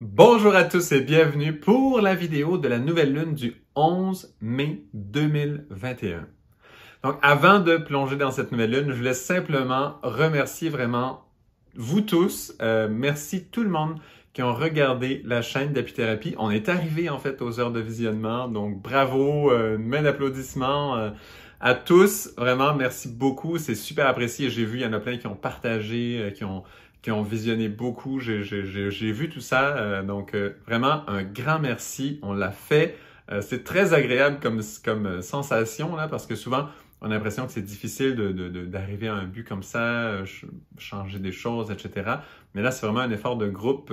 Bonjour à tous et bienvenue pour la vidéo de la nouvelle lune du 11 mai 2021. Donc avant de plonger dans cette nouvelle lune, je voulais simplement remercier vraiment vous tous. Euh, merci tout le monde qui ont regardé la chaîne d'apithérapie. On est arrivé en fait aux heures de visionnement, donc bravo, euh, main d'applaudissements. Euh, à tous, vraiment, merci beaucoup. C'est super apprécié. J'ai vu, il y en a plein qui ont partagé, euh, qui ont qui ont visionné beaucoup. J'ai vu tout ça. Euh, donc, euh, vraiment, un grand merci. On l'a fait. Euh, c'est très agréable comme, sensation, là, parce que souvent, on a l'impression que c'est difficile d'arriver à un but comme ça, changer des choses, etc. Mais là, c'est vraiment un effort de groupe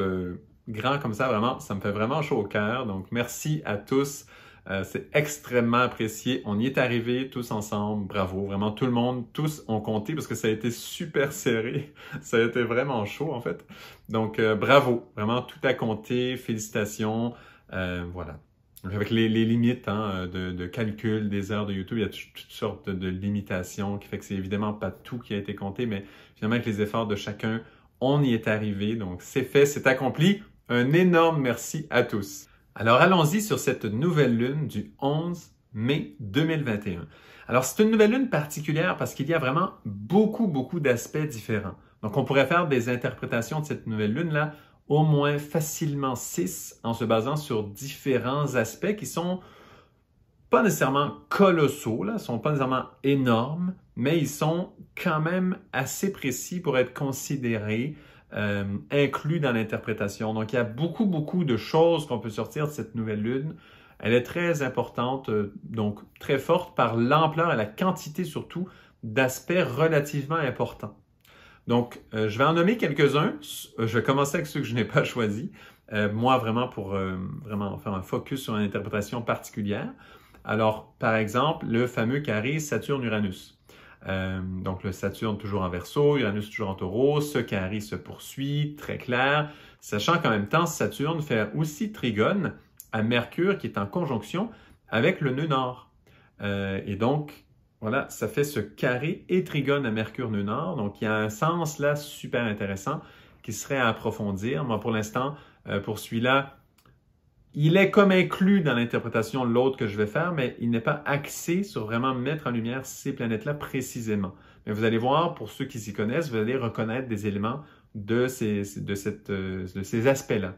grand comme ça, vraiment. Ça me fait vraiment chaud au cœur. Donc, merci à tous. Euh, c'est extrêmement apprécié. On y est arrivé tous ensemble. Bravo. Vraiment, tout le monde, tous ont compté parce que ça a été super serré. Ça a été vraiment chaud, en fait. Donc, euh, bravo. Vraiment, tout a compté. Félicitations. Euh, voilà. Avec les, limites hein, de, calcul des heures de YouTube, il y a toutes sortes de, limitations qui fait que c'est évidemment pas tout qui a été compté, mais finalement avec les efforts de chacun, on y est arrivé. Donc c'est fait, c'est accompli. Un énorme merci à tous. Alors allons-y sur cette nouvelle lune du 11 mai 2021. Alors c'est une nouvelle lune particulière parce qu'il y a vraiment beaucoup, beaucoup d'aspects différents. Donc on pourrait faire des interprétations de cette nouvelle lune-là au moins facilement six en se basant sur différents aspects qui sont pas nécessairement colossaux, là, sont pas nécessairement énormes, mais ils sont quand même assez précis pour être considérés euh, inclus dans l'interprétation. Donc, il y a beaucoup, beaucoup de choses qu'on peut sortir de cette nouvelle lune. Elle est très importante, euh, donc très forte par l'ampleur et la quantité surtout d'aspects relativement importants. Donc, euh, je vais en nommer quelques-uns. Je vais commencer avec ceux que je n'ai pas choisis. moi, vraiment, pour vraiment faire un focus sur une interprétation particulière. Alors, par exemple, le fameux carré Saturne-Uranus. Euh, donc le Saturne toujours en verso, Uranus toujours en taureau, ce carré se poursuit, très clair, sachant qu'en même temps, Saturne fait aussi trigone à Mercure qui est en conjonction avec le nœud nord. Euh, et donc, voilà, ça fait ce carré et trigone à Mercure nœud nord. Donc, il y a un sens là super intéressant qui serait à approfondir. Moi, pour l'instant, euh, pour celui-là, il est comme inclus dans l'interprétation de l'autre que je vais faire, mais il n'est pas axé sur vraiment mettre en lumière ces planètes-là précisément. Mais vous allez voir, pour ceux qui s'y connaissent, vous allez reconnaître des éléments de ces, de euh, de ces aspects-là.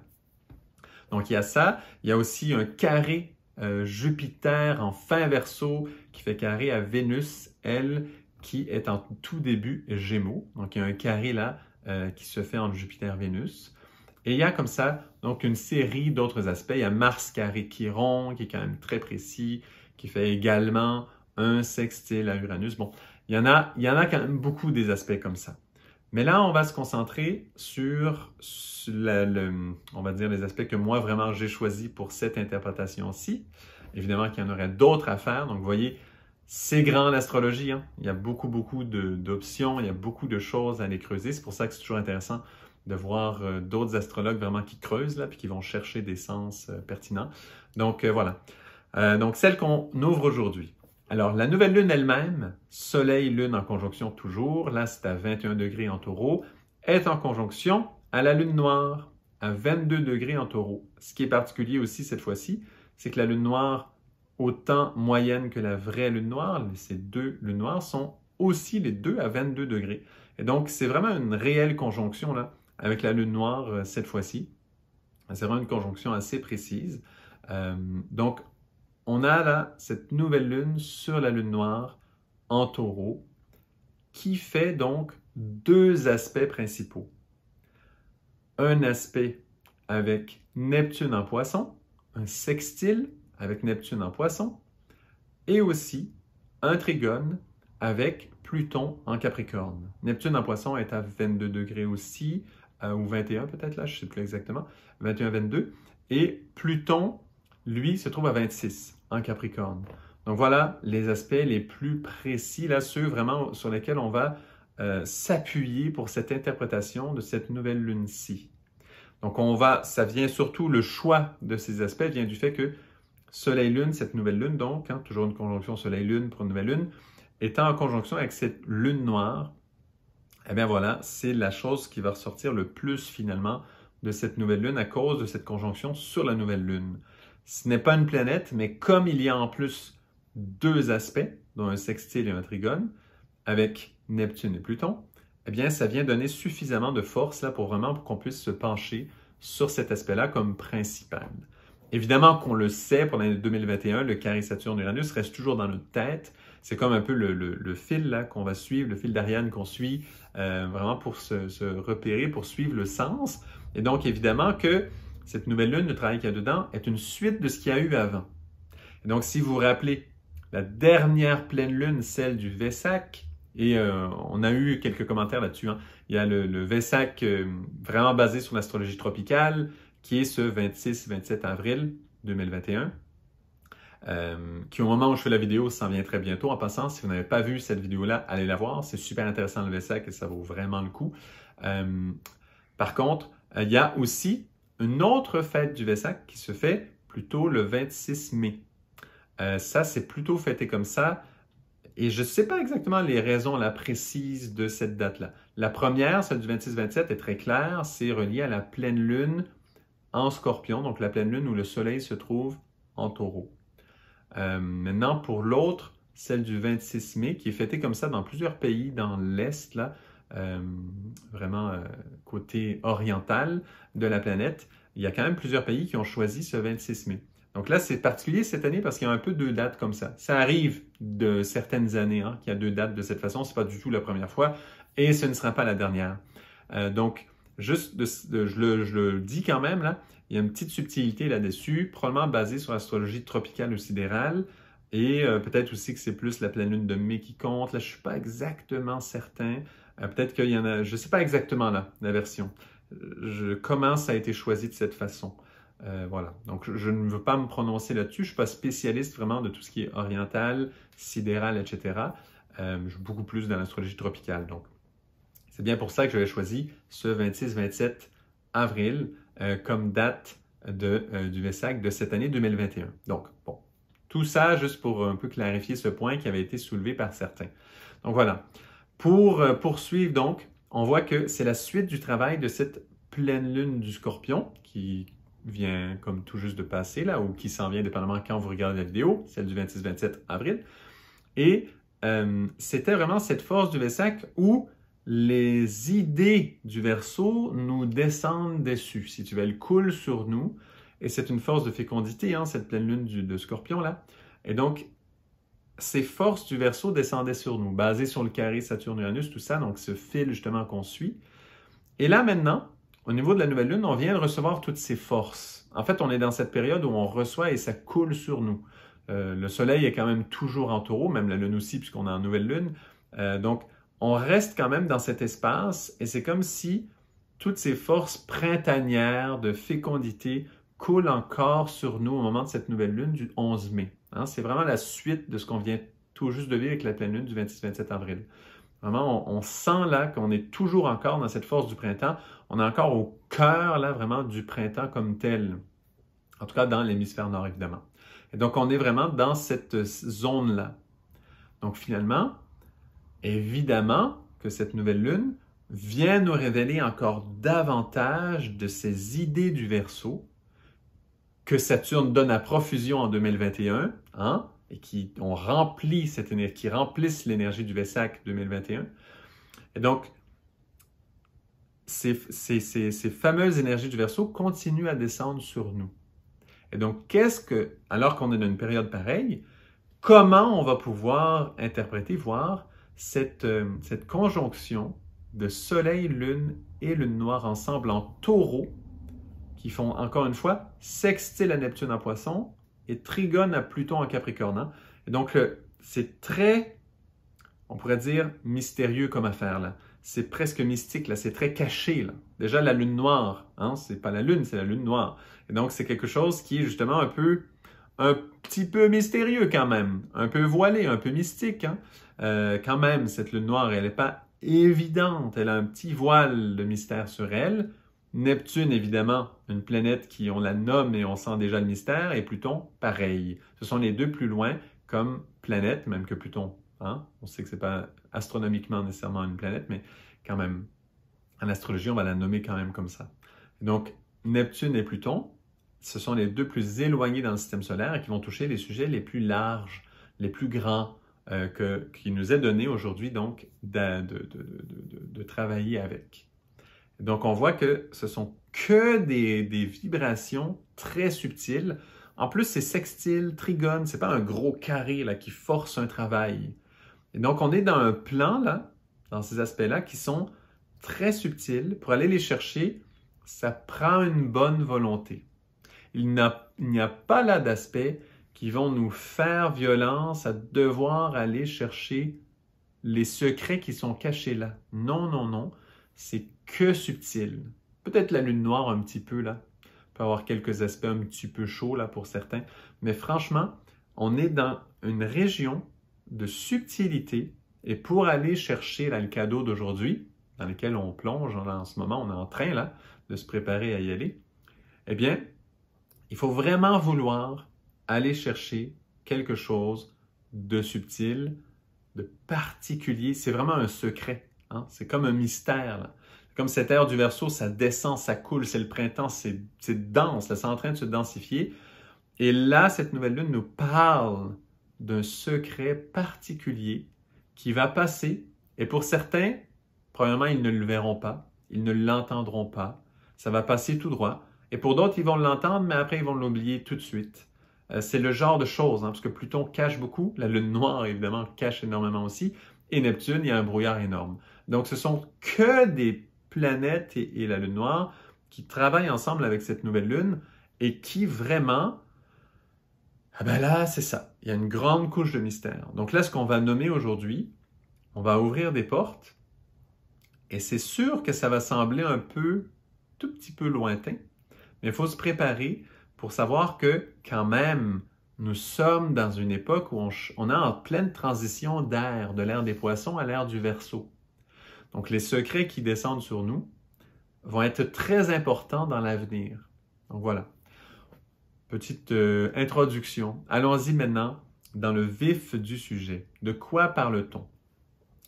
Donc il y a ça, il y a aussi un carré euh, Jupiter en fin verso qui fait carré à Vénus, elle, qui est en tout début Gémeaux. Donc il y a un carré là euh, qui se fait entre Jupiter-Vénus. Et il y a comme ça, donc, une série d'autres aspects. Il y a Mars carré Chiron, qui est quand même très précis, qui fait également un sextile à Uranus. Bon, il y en a, il y en a quand même beaucoup des aspects comme ça. Mais là, on va se concentrer sur, on va dire les aspects que moi vraiment j'ai choisi pour cette interprétation-ci. Évidemment qu'il y en aurait d'autres à faire. Donc, vous voyez, c'est grand l'astrologie. Hein. Il y a beaucoup, beaucoup d'options, il y a beaucoup de choses à aller creuser. C'est pour ça que c'est toujours intéressant de voir euh, d'autres astrologues vraiment qui creusent là, puis qui vont chercher des sens euh, pertinents. Donc euh, voilà. donc celle qu'on ouvre aujourd'hui. Alors la nouvelle lune elle-même, Soleil, Lune en conjonction toujours, là c'est à 21 degrés en taureau, est en conjonction à la lune noire, à 22 degrés en taureau. Ce qui est particulier aussi cette fois-ci, c'est que la lune noire, autant moyenne que la vraie lune noire, ces deux lunes noires sont aussi les deux à 22 degrés. Et donc, c'est vraiment une réelle conjonction là, avec la lune noire euh, cette fois-ci. C'est vraiment une conjonction assez précise. Euh, donc, on a là cette nouvelle lune sur la lune noire en taureau qui fait donc deux aspects principaux. Un aspect avec Neptune en poisson, un sextile avec Neptune en poisson, et aussi un trigone avec Pluton en Capricorne. Neptune en poisson est à 22 degrés aussi, euh, ou 21 peut-être, là, je ne sais plus exactement, 21-22. Et Pluton, lui, se trouve à 26 en Capricorne. Donc voilà les aspects les plus précis, là, ceux vraiment sur lesquels on va euh, s'appuyer pour cette interprétation de cette nouvelle lune-ci. Donc on va, ça vient surtout, le choix de ces aspects vient du fait que Soleil-Lune, cette nouvelle lune donc, hein, toujours une conjonction Soleil-Lune pour une nouvelle lune, étant en conjonction avec cette lune noire, eh bien voilà, c'est la chose qui va ressortir le plus finalement de cette nouvelle lune à cause de cette conjonction sur la nouvelle lune. Ce n'est pas une planète, mais comme il y a en plus deux aspects, dont un sextile et un trigone, avec Neptune et Pluton, eh bien ça vient donner suffisamment de force là pour vraiment qu'on puisse se pencher sur cet aspect-là comme principal. Évidemment qu'on le sait, pour l'année 2021, le carré Saturne-Uranus reste toujours dans notre tête, c'est comme un peu le, fil là qu'on va suivre, le fil d'Ariane qu'on suit euh, vraiment pour se, repérer, pour suivre le sens. Et donc évidemment que cette nouvelle lune, le travail qu'il y a dedans, est une suite de ce qu'il y a eu avant. donc si vous vous rappelez, la dernière pleine lune, celle du Vessac, et euh, on a eu quelques commentaires là-dessus. Hein. Il y a le, le euh, vraiment basé sur l'astrologie tropicale, qui est ce 26-27 avril 2021. Euh, qui au moment où je fais la vidéo s'en vient très bientôt. En passant, si vous n'avez pas vu cette vidéo-là, allez la voir. C'est super intéressant le Vesak et ça vaut vraiment le coup. Euh, par contre, euh, il y a aussi une autre fête du Vesak qui se fait plutôt le 26 mai. ça, c'est plutôt fêté comme ça. Et je ne sais pas exactement les raisons la précises de cette date-là. La première, celle du 26-27, est très claire. C'est relié à la pleine lune en scorpion, donc la pleine lune où le soleil se trouve en taureau. Euh, maintenant, pour l'autre, celle du 26 mai, qui est fêtée comme ça dans plusieurs pays dans l'Est, là, euh, vraiment euh, côté oriental de la planète, il y a quand même plusieurs pays qui ont choisi ce 26 mai. Donc là, c'est particulier cette année parce qu'il y a un peu deux dates comme ça. Ça arrive de certaines années hein, qu'il y a deux dates de cette façon. Ce n'est pas du tout la première fois et ce ne sera pas la dernière. donc, juste, je, le, dis quand même, là, il y a une petite subtilité là-dessus, probablement basée sur l'astrologie tropicale ou sidérale, et euh, peut-être aussi que c'est plus la pleine lune de mai qui compte. Là, je ne suis pas exactement certain. Euh, peut-être qu'il y en a, je ne sais pas exactement là, la version. Euh, comment ça a été choisi de cette façon. voilà. Donc, je, ne veux pas me prononcer là-dessus. Je ne suis pas spécialiste vraiment de tout ce qui est oriental, sidéral, etc. je suis beaucoup plus dans l'astrologie tropicale. Donc, c'est bien pour ça que j'avais choisi ce 26-27 avril euh, comme date de, euh, du VESAC de cette année 2021. Donc, bon, tout ça juste pour un peu clarifier ce point qui avait été soulevé par certains. Donc voilà. Pour euh, poursuivre, donc, on voit que c'est la suite du travail de cette pleine lune du scorpion qui vient comme tout juste de passer là, ou qui s'en vient dépendamment quand vous regardez la vidéo, celle du 26-27 avril. Et c'était vraiment cette force du VESAC où les idées du verso nous descendent dessus. Si tu veux, elles coulent sur nous. Et c'est une force de fécondité, hein, cette pleine lune de scorpion là. Et donc, ces forces du verso descendaient sur nous, basées sur le carré Saturne-Uranus, tout ça, donc ce fil justement qu'on suit. Et là maintenant, au niveau de la nouvelle lune, on vient de recevoir toutes ces forces. En fait, on est dans cette période où on reçoit et ça coule sur nous. Euh, le soleil est quand même toujours en taureau, même la lune aussi, puisqu'on a une nouvelle lune. Euh, donc, on reste quand même dans cet espace et c'est comme si toutes ces forces printanières de fécondité coulent encore sur nous au moment de cette nouvelle lune du 11 mai. Hein. C'est vraiment la suite de ce qu'on vient tout juste de vivre avec la pleine lune du 26-27 avril. Vraiment, on, on sent là qu'on est toujours encore dans cette force du printemps. On est encore au cœur là vraiment du printemps comme tel. En tout cas, dans l'hémisphère nord, évidemment. Et donc, on est vraiment dans cette zone-là. Donc, finalement, Évidemment que cette nouvelle lune vient nous révéler encore davantage de ces idées du verso que Saturne donne à profusion en 2021, hein, et qui ont rempli cette énergie, qui remplissent l'énergie du Vessac 2021. Et donc, ces, fameuses énergies du Verseau continuent à descendre sur nous. Et donc, qu'est-ce que, alors qu'on est dans une période pareille, comment on va pouvoir interpréter, voir euh, cette, conjonction de Soleil, Lune et Lune noire ensemble en taureau, qui font encore une fois sextile à Neptune en poisson et trigone à Pluton en capricorne. Hein. Et donc, c'est très, on pourrait dire, mystérieux comme affaire. là. C'est presque mystique, là, c'est très caché. Là. Déjà, la lune noire, hein? c'est pas la lune, c'est la lune noire. Et donc, c'est quelque chose qui est justement un peu, un petit peu mystérieux quand même, un peu voilé, un peu mystique. Hein? Euh, quand même, cette lune noire, elle n'est pas évidente. Elle a un petit voile de mystère sur elle. Neptune, évidemment, une planète qui, on la nomme et on sent déjà le mystère, et Pluton, pareil. Ce sont les deux plus loin comme planète, même que Pluton. Hein. On sait que ce n'est pas astronomiquement nécessairement une planète, mais quand même, en astrologie, on va la nommer quand même comme ça. Donc, Neptune et Pluton, ce sont les deux plus éloignés dans le système solaire et qui vont toucher les sujets les plus larges, les plus grands, euh, qui nous est donné aujourd'hui, donc, de, travailler avec. Donc, on voit que ce sont que des, vibrations très subtiles. En plus, c'est sextile, trigone, c'est pas un gros carré là, qui force un travail. donc, on est dans un plan, là, dans ces aspects-là, qui sont très subtils. Pour aller les chercher, ça prend une bonne volonté. Il n'y a, pas là d'aspect qui vont nous faire violence à devoir aller chercher les secrets qui sont cachés là. Non, non, non, c'est que subtil. Peut-être la lune noire un petit peu là, peut avoir quelques aspects un petit peu chauds là pour certains, mais franchement, on est dans une région de subtilité et pour aller chercher là, le cadeau d'aujourd'hui, dans lequel on plonge en ce moment, on est en train là de se préparer à y aller, eh bien, il faut vraiment vouloir aller chercher quelque chose de subtil, de particulier. C'est vraiment un secret. Hein. C'est comme un mystère. Comme cette air du verso, ça descend, ça coule, c'est le printemps, c'est dense, c'est en train de se densifier. Et là, cette nouvelle lune nous parle d'un secret particulier qui va passer. Et pour certains, premièrement, ils ne le verront pas, ils ne l'entendront pas. Ça va passer tout droit. Et pour d'autres, ils vont l'entendre, mais après, ils vont l'oublier tout de suite. Euh, c'est le genre de choses, hein, parce que Pluton cache beaucoup, la Lune noire évidemment cache énormément aussi, et Neptune, il y a un brouillard énorme. Donc ce sont que des planètes et, et la Lune noire qui travaillent ensemble avec cette nouvelle Lune et qui vraiment, ah ben là, c'est ça, il y a une grande couche de mystère. Donc là, ce qu'on va nommer aujourd'hui, on va ouvrir des portes, et c'est sûr que ça va sembler un peu, tout petit peu lointain, mais il faut se préparer pour savoir que quand même, nous sommes dans une époque où on, est en pleine transition d'air, de l'air des poissons à l'ère du verso. Donc les secrets qui descendent sur nous vont être très importants dans l'avenir. Donc voilà. Petite euh, introduction. Allons-y maintenant dans le vif du sujet. De quoi parle-t-on?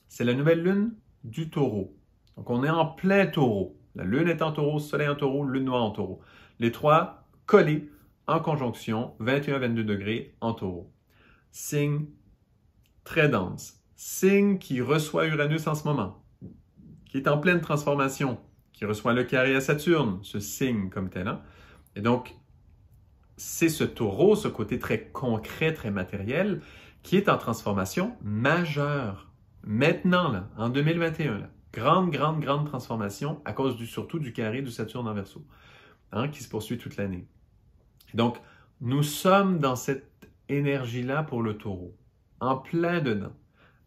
C'est la nouvelle lune du taureau. Donc on est en plein taureau. La lune est en taureau, le soleil en taureau, lune noire en taureau. Les trois collé en conjonction 21-22 degrés en taureau. Signe très dense. Signe qui reçoit Uranus en ce moment, qui est en pleine transformation, qui reçoit le carré à Saturne, ce signe comme tel. Hein. Et donc, c'est ce taureau, ce côté très concret, très matériel, qui est en transformation majeure. Maintenant, là, en 2021, grande, grande, grande transformation à cause du, surtout du carré du Saturne en verso, hein, qui se poursuit toute l'année. Donc, nous sommes dans cette énergie-là pour le taureau, en plein dedans.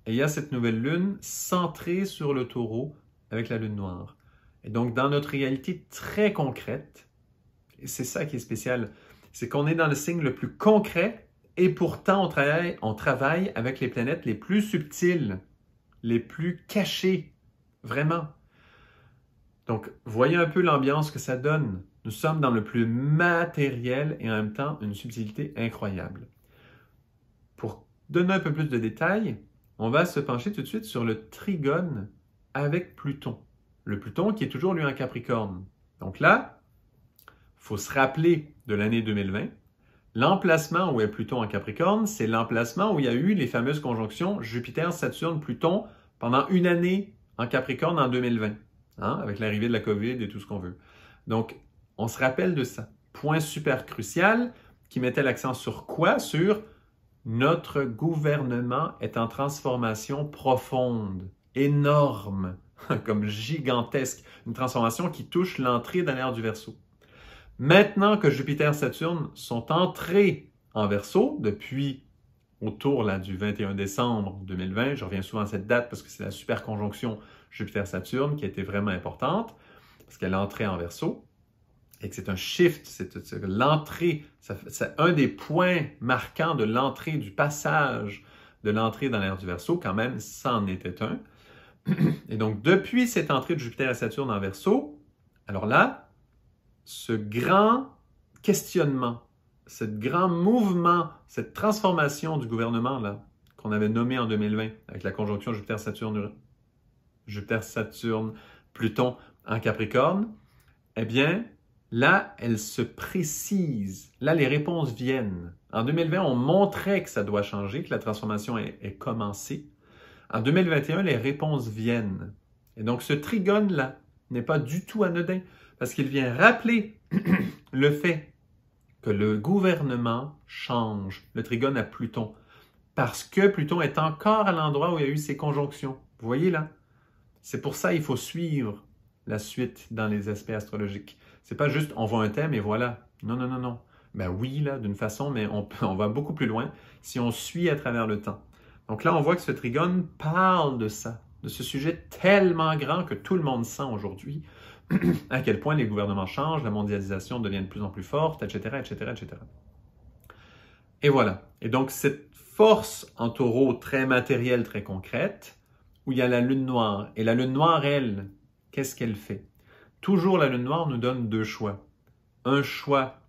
Et il y a cette nouvelle lune centrée sur le taureau avec la lune noire. Et donc, dans notre réalité très concrète, et c'est ça qui est spécial, c'est qu'on est dans le signe le plus concret et pourtant on travaille, on travaille avec les planètes les plus subtiles, les plus cachées, vraiment. Donc, voyez un peu l'ambiance que ça donne. Nous sommes dans le plus matériel et en même temps une subtilité incroyable. Pour donner un peu plus de détails, on va se pencher tout de suite sur le trigone avec Pluton. Le Pluton qui est toujours lui en Capricorne. Donc là, faut se rappeler de l'année 2020. L'emplacement où est Pluton en Capricorne, c'est l'emplacement où il y a eu les fameuses conjonctions Jupiter-Saturne-Pluton pendant une année en Capricorne en 2020, hein, avec l'arrivée de la COVID et tout ce qu'on veut. Donc, on se rappelle de ça. Point super crucial qui mettait l'accent sur quoi Sur notre gouvernement est en transformation profonde, énorme, comme gigantesque, une transformation qui touche l'entrée dans l'ère du verso. Maintenant que Jupiter et Saturne sont entrés en Verseau, depuis autour là, du 21 décembre 2020, je reviens souvent à cette date parce que c'est la super conjonction Jupiter-Saturne qui a été vraiment importante, parce qu'elle est entrée en verso, et que c'est un shift, c'est l'entrée, c'est un des points marquants de l'entrée, du passage de l'entrée dans l'ère du Verseau, quand même, ça en était un. Et donc, depuis cette entrée de Jupiter et Saturne en verso, alors là, ce grand questionnement, ce grand mouvement, cette transformation du gouvernement là qu'on avait nommé en 2020 avec la conjonction Jupiter-Saturne, Jupiter-Saturne, Pluton en Capricorne, eh bien, Là, elle se précise. Là, les réponses viennent. En 2020, on montrait que ça doit changer, que la transformation est, commencée. En 2021, les réponses viennent. Et donc, ce trigone-là n'est pas du tout anodin parce qu'il vient rappeler le fait que le gouvernement change. Le trigone à Pluton. Parce que Pluton est encore à l'endroit où il y a eu ces conjonctions. Vous voyez là? C'est pour ça qu'il faut suivre la suite dans les aspects astrologiques. C'est pas juste on voit un thème et voilà. Non, non, non, non. Ben oui, là, d'une façon, mais on, on va beaucoup plus loin si on suit à travers le temps. Donc là, on voit que ce trigone parle de ça, de ce sujet tellement grand que tout le monde sent aujourd'hui, à quel point les gouvernements changent, la mondialisation devient de plus en plus forte, etc., etc., etc. Et voilà. Et donc cette force en taureau très matérielle, très concrète, où il y a la lune noire. Et la lune noire, elle, qu'est-ce qu'elle fait Toujours la lune noire nous donne deux choix. Un choix,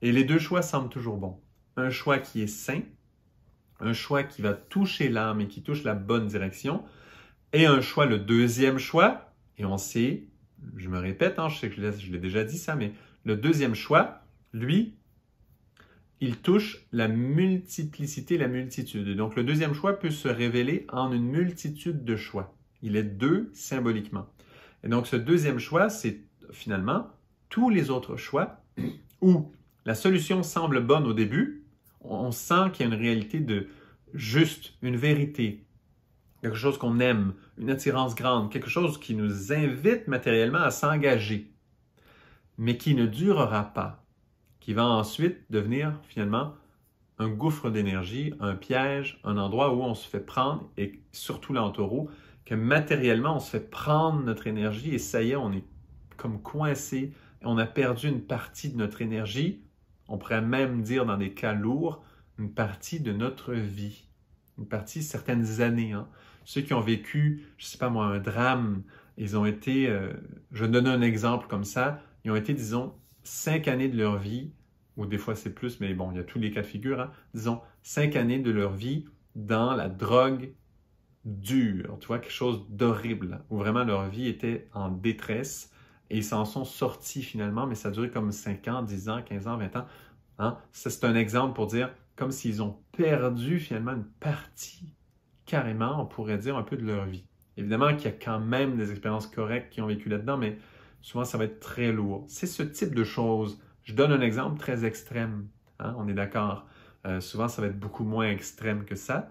et les deux choix semblent toujours bons. Un choix qui est sain, un choix qui va toucher l'âme et qui touche la bonne direction, et un choix, le deuxième choix, et on sait, je me répète, hein, je sais que je l'ai déjà dit ça, mais le deuxième choix, lui, il touche la multiplicité, la multitude. donc le deuxième choix peut se révéler en une multitude de choix. Il est deux symboliquement. Et donc, ce deuxième choix, c'est finalement tous les autres choix où la solution semble bonne au début, on sent qu'il y a une réalité de juste, une vérité, quelque chose qu'on aime, une attirance grande, quelque chose qui nous invite matériellement à s'engager, mais qui ne durera pas, qui va ensuite devenir finalement un gouffre d'énergie, un piège, un endroit où on se fait prendre, et surtout là que matériellement, on se fait prendre notre énergie et ça y est, on est comme coincé, on a perdu une partie de notre énergie, on pourrait même dire dans des cas lourds, une partie de notre vie, une partie certaines années. Hein. Ceux qui ont vécu, je ne sais pas moi, un drame, ils ont été, euh, je donne un exemple comme ça, ils ont été, disons, cinq années de leur vie, ou des fois c'est plus, mais bon, il y a tous les cas de figure, hein. disons, cinq années de leur vie dans la drogue, dur, tu vois, quelque chose d'horrible, où vraiment leur vie était en détresse et ils s'en sont sortis finalement, mais ça a duré comme 5 ans, 10 ans, 15 ans, 20 ans. Hein. c'est un exemple pour dire comme s'ils ont perdu finalement une partie, carrément, on pourrait dire, un peu de leur vie. Évidemment qu'il y a quand même des expériences correctes qui ont vécu là-dedans, mais souvent ça va être très lourd. C'est ce type de choses. Je donne un exemple très extrême, hein, on est d'accord. Euh, souvent ça va être beaucoup moins extrême que ça,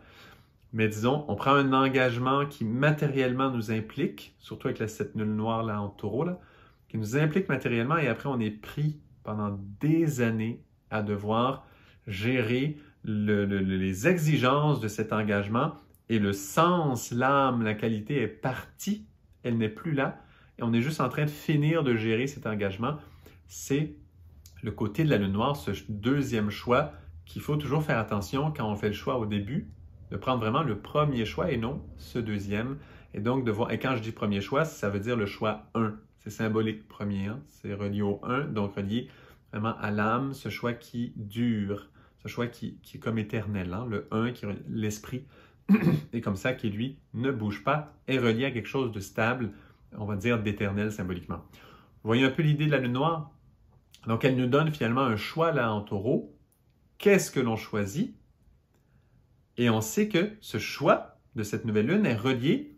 mais disons, on prend un engagement qui matériellement nous implique, surtout avec la, cette nulle noire là en taureau, qui nous implique matériellement et après on est pris pendant des années à devoir gérer les exigences de cet engagement et le sens, l'âme, la qualité est partie, elle n'est plus là et on est juste en train de finir de gérer cet engagement. C'est le côté de la lune noire, ce deuxième choix qu'il faut toujours faire attention quand on fait le choix au début de prendre vraiment le premier choix et non ce deuxième. Et donc, de et quand je dis premier choix, ça veut dire le choix 1. C'est symbolique, premier, hein. c'est relié au 1, donc relié vraiment à l'âme, ce choix qui dure, ce choix qui, est comme éternel, hein. le 1, qui l'esprit, et comme ça, qui lui ne bouge pas, est relié à quelque chose de stable, on va dire d'éternel symboliquement. Vous voyez un peu l'idée de la lune noire? Donc, elle nous donne finalement un choix là en taureau. Qu'est-ce que l'on choisit? Et on sait que ce choix de cette nouvelle lune est relié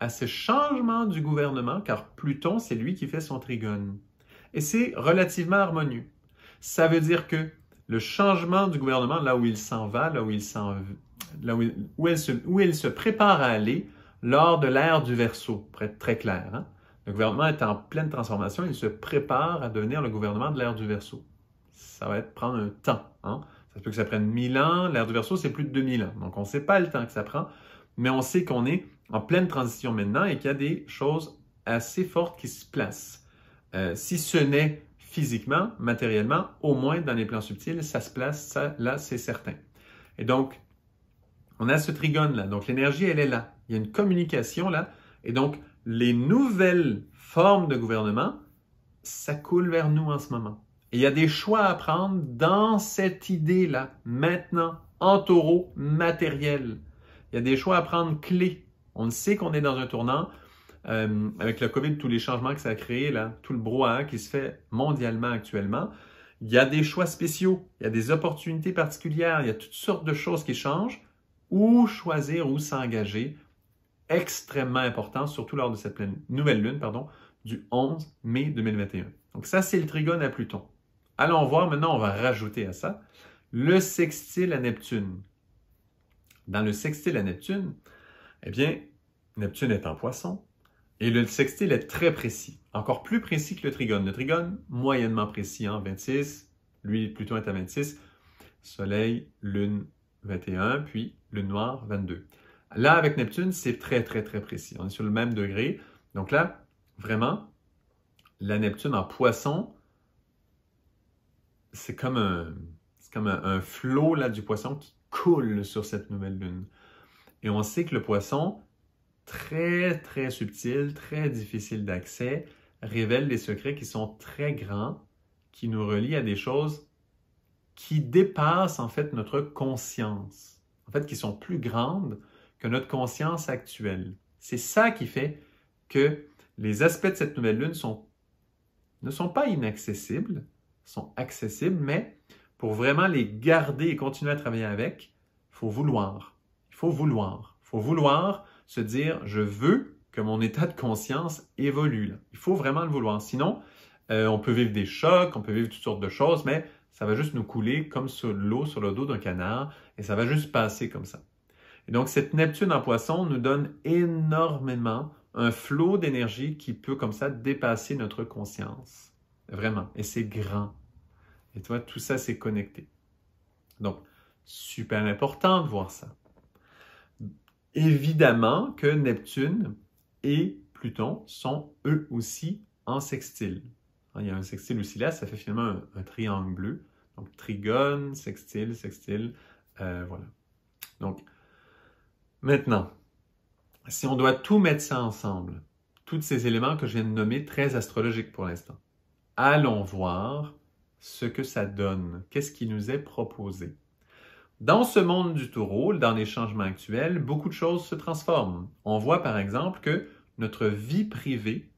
à ce changement du gouvernement, car Pluton, c'est lui qui fait son trigone. Et c'est relativement harmonieux. Ça veut dire que le changement du gouvernement, là où il s'en va, là où il s'en là où il, se, prépare à aller, lors de l'ère du Verseau, pour être très clair. Hein. Le gouvernement est en pleine transformation, il se prépare à devenir le gouvernement de l'ère du Verseau. Ça va être prendre un temps. Hein? Ça peut que ça prenne 1000 ans. L'ère du verso, c'est plus de 2000 ans. Donc, on ne sait pas le temps que ça prend, mais on sait qu'on est en pleine transition maintenant et qu'il y a des choses assez fortes qui se placent. Euh, si ce n'est physiquement, matériellement, au moins dans les plans subtils, ça se place, ça, là, c'est certain. Et donc, on a ce trigone là. Donc, l'énergie, elle est là. Il y a une communication là. Et donc, les nouvelles formes de gouvernement, ça coule vers nous en ce moment. Et il y a des choix à prendre dans cette idée-là, maintenant, en taureau matériel. Il y a des choix à prendre clés. On sait qu'on est dans un tournant. Euh, avec le COVID, tous les changements que ça a créé, là, tout le brouhaha qui se fait mondialement actuellement, il y a des choix spéciaux, il y a des opportunités particulières, il y a toutes sortes de choses qui changent. Où choisir, où s'engager, extrêmement important, surtout lors de cette nouvelle lune, du 11 mai 2021. Donc ça, c'est le trigone à Pluton. Allons voir maintenant, on va rajouter à ça le sextile à Neptune. Dans le sextile à Neptune, eh bien, Neptune est en poisson et le sextile est très précis, encore plus précis que le trigone. Le trigone, moyennement précis en 26, lui, Pluton est à 26, Soleil, Lune, 21, puis Lune noire, 22. Là, avec Neptune, c'est très, très, très précis. On est sur le même degré. Donc là, vraiment, la Neptune en poisson, c'est comme un, comme un, flot là, du poisson qui coule sur cette nouvelle lune. Et on sait que le poisson, très, très subtil, très difficile d'accès, révèle des secrets qui sont très grands, qui nous relient à des choses qui dépassent en fait notre conscience, en fait qui sont plus grandes que notre conscience actuelle. C'est ça qui fait que les aspects de cette nouvelle lune sont, ne sont pas inaccessibles, sont accessibles, mais pour vraiment les garder et continuer à travailler avec, il faut vouloir. Il faut vouloir. Il faut vouloir se dire, je veux que mon état de conscience évolue. Il faut vraiment le vouloir. Sinon, euh, on peut vivre des chocs, on peut vivre toutes sortes de choses, mais ça va juste nous couler comme sur l'eau sur le dos d'un canard et ça va juste passer comme ça. Et donc, cette Neptune en poisson nous donne énormément un flot d'énergie qui peut comme ça dépasser notre conscience. Vraiment. Et c'est grand. Et toi, tout ça, c'est connecté. Donc, super important de voir ça. Évidemment que Neptune et Pluton sont eux aussi en sextile. Il y a un sextile aussi là, ça fait finalement un, triangle bleu. Donc, trigone, sextile, sextile, euh, voilà. Donc, maintenant, si on doit tout mettre ça ensemble, tous ces éléments que je viens de nommer, très astrologiques pour l'instant, allons voir ce que ça donne, qu'est-ce qui nous est proposé. Dans ce monde du taureau, dans les changements actuels, beaucoup de choses se transforment. On voit par exemple que notre vie privée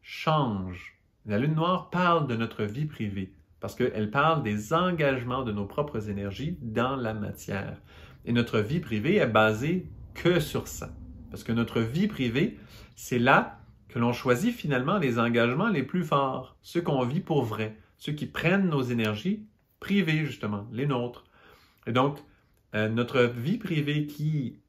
change. La lune noire parle de notre vie privée parce qu'elle parle des engagements de nos propres énergies dans la matière. Et notre vie privée est basée que sur ça. Parce que notre vie privée, c'est là que l'on choisit finalement les engagements les plus forts, ceux qu'on vit pour vrai, ceux qui prennent nos énergies privées, justement, les nôtres. Et donc, euh, notre vie privée qui,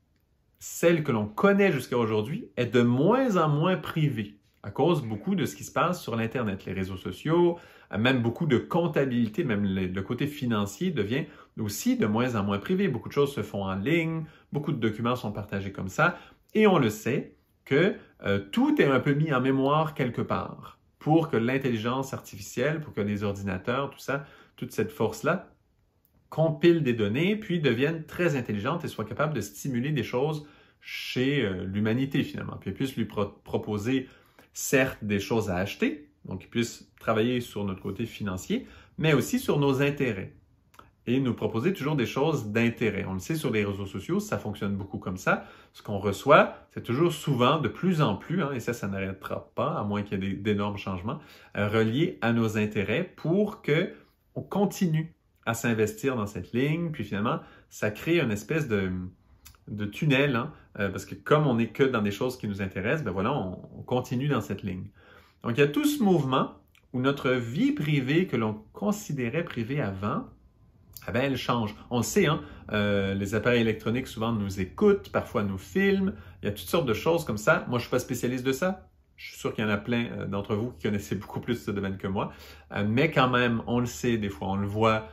celle que l'on connaît jusqu'à aujourd'hui, est de moins en moins privée à cause beaucoup de ce qui se passe sur l'Internet, les réseaux sociaux, même beaucoup de comptabilité, même le, côté financier devient aussi de moins en moins privé. Beaucoup de choses se font en ligne, beaucoup de documents sont partagés comme ça, et on le sait, que euh, tout est un peu mis en mémoire quelque part pour que l'intelligence artificielle, pour que les ordinateurs, tout ça, toute cette force-là compile des données, puis devienne très intelligente et soit capable de stimuler des choses chez euh, l'humanité finalement, puis puisse lui proposer certes des choses à acheter, donc il puisse travailler sur notre côté financier, mais aussi sur nos intérêts et nous proposer toujours des choses d'intérêt. On le sait sur les réseaux sociaux, ça fonctionne beaucoup comme ça. Ce qu'on reçoit, c'est toujours souvent, de plus en plus, hein, et ça, ça n'arrêtera pas, à moins qu'il y ait d'énormes changements, euh, reliés à nos intérêts pour que on continue à s'investir dans cette ligne. Puis finalement, ça crée une espèce de, tunnel, hein, euh, parce que comme on n'est que dans des choses qui nous intéressent, ben voilà, on continue dans cette ligne. Donc, il y a tout ce mouvement où notre vie privée que l'on considérait privée avant elle change. On le sait, hein? Euh, les appareils électroniques souvent nous écoutent, parfois nous filment. Il y a toutes sortes de choses comme ça. Moi, je ne suis pas spécialiste de ça. Je suis sûr qu'il y en a plein euh, d'entre vous qui connaissez beaucoup plus ce domaine que moi. Euh, mais quand même, on le sait, des fois, on le voit,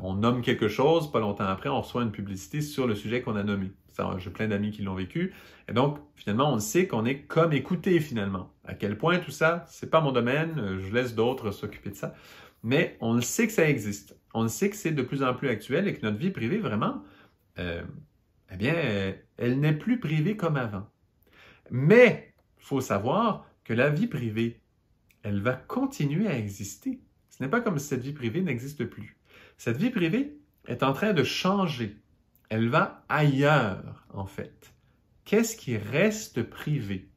on nomme quelque chose, pas longtemps après, on reçoit une publicité sur le sujet qu'on a nommé. J'ai plein d'amis qui l'ont vécu. Et donc, finalement, on sait qu'on est comme écouté, finalement. À quel point tout ça, c'est pas mon domaine, je laisse d'autres s'occuper de ça. Mais on le sait que ça existe on sait que c'est de plus en plus actuel et que notre vie privée, vraiment, euh, eh bien, euh, elle n'est plus privée comme avant. Mais il faut savoir que la vie privée, elle va continuer à exister. Ce n'est pas comme si cette vie privée n'existe plus. Cette vie privée est en train de changer. Elle va ailleurs, en fait. Qu'est-ce qui reste privé?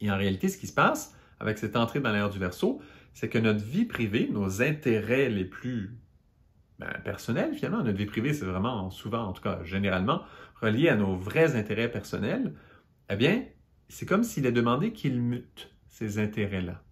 Et en réalité, ce qui se passe avec cette entrée dans l'ère du verso, c'est que notre vie privée, nos intérêts les plus ben, personnel, finalement. Notre vie privée, c'est vraiment souvent, en tout cas généralement, relié à nos vrais intérêts personnels, eh bien, c'est comme s'il est demandé qu'il mute ces intérêts-là.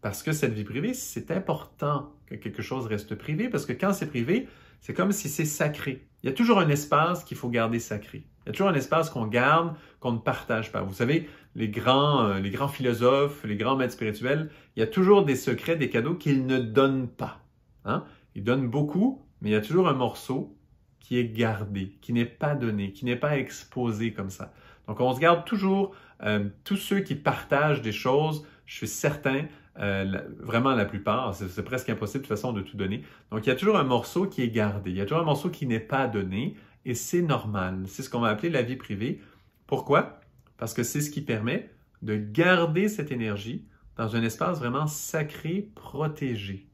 Parce que cette vie privée, c'est important que quelque chose reste privé, parce que quand c'est privé, c'est comme si c'est sacré. Il y a toujours un espace qu'il faut garder sacré. Il y a toujours un espace qu'on garde, qu'on ne partage pas. Vous savez, les grands, euh, les grands philosophes, les grands maîtres spirituels, il y a toujours des secrets, des cadeaux qu'ils ne donnent pas. Hein? Il donne beaucoup, mais il y a toujours un morceau qui est gardé, qui n'est pas donné, qui n'est pas exposé comme ça. Donc, on se garde toujours euh, tous ceux qui partagent des choses. Je suis certain, euh, vraiment la plupart, c'est presque impossible de toute façon de tout donner. Donc, il y a toujours un morceau qui est gardé, il y a toujours un morceau qui n'est pas donné, et c'est normal. C'est ce qu'on va appeler la vie privée. Pourquoi? Parce que c'est ce qui permet de garder cette énergie dans un espace vraiment sacré, protégé.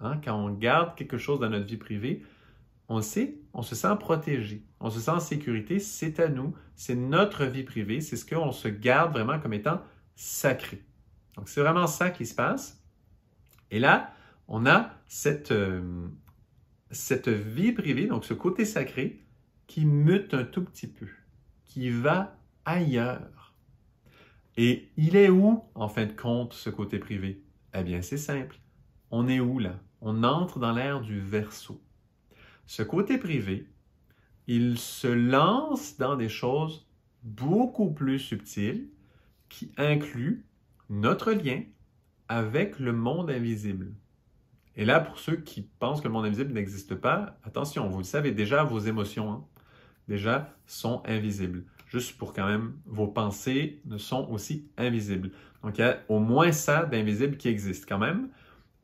Hein, quand on garde quelque chose dans notre vie privée, on sait, on se sent protégé, on se sent en sécurité, c'est à nous, c'est notre vie privée, c'est ce qu'on se garde vraiment comme étant sacré. Donc c'est vraiment ça qui se passe. Et là, on a cette euh, vie privée, donc ce côté sacré, qui mute un tout petit peu, qui va ailleurs. Et il est où, en fin de compte, ce côté privé? Eh bien, c'est simple. On est où là? on entre dans l'ère du verso. Ce côté privé, il se lance dans des choses beaucoup plus subtiles qui incluent notre lien avec le monde invisible. Et là, pour ceux qui pensent que le monde invisible n'existe pas, attention, vous le savez déjà, vos émotions, hein, déjà, sont invisibles. Juste pour quand même, vos pensées ne sont aussi invisibles. Donc, il y a au moins ça d'invisible qui existe quand même.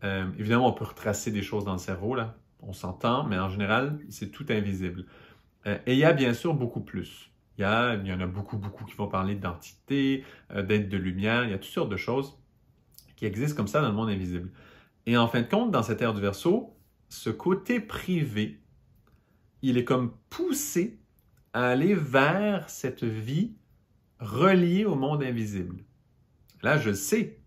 Euh, évidemment, on peut retracer des choses dans le cerveau, là, on s'entend, mais en général, c'est tout invisible. Euh, et il y a bien sûr beaucoup plus. Il y, en a beaucoup, beaucoup qui vont parler d'entités, euh, d'êtres de lumière, il y a toutes sortes de choses qui existent comme ça dans le monde invisible. Et en fin de compte, dans cette ère du verso, ce côté privé, il est comme poussé à aller vers cette vie reliée au monde invisible. Là, je sais,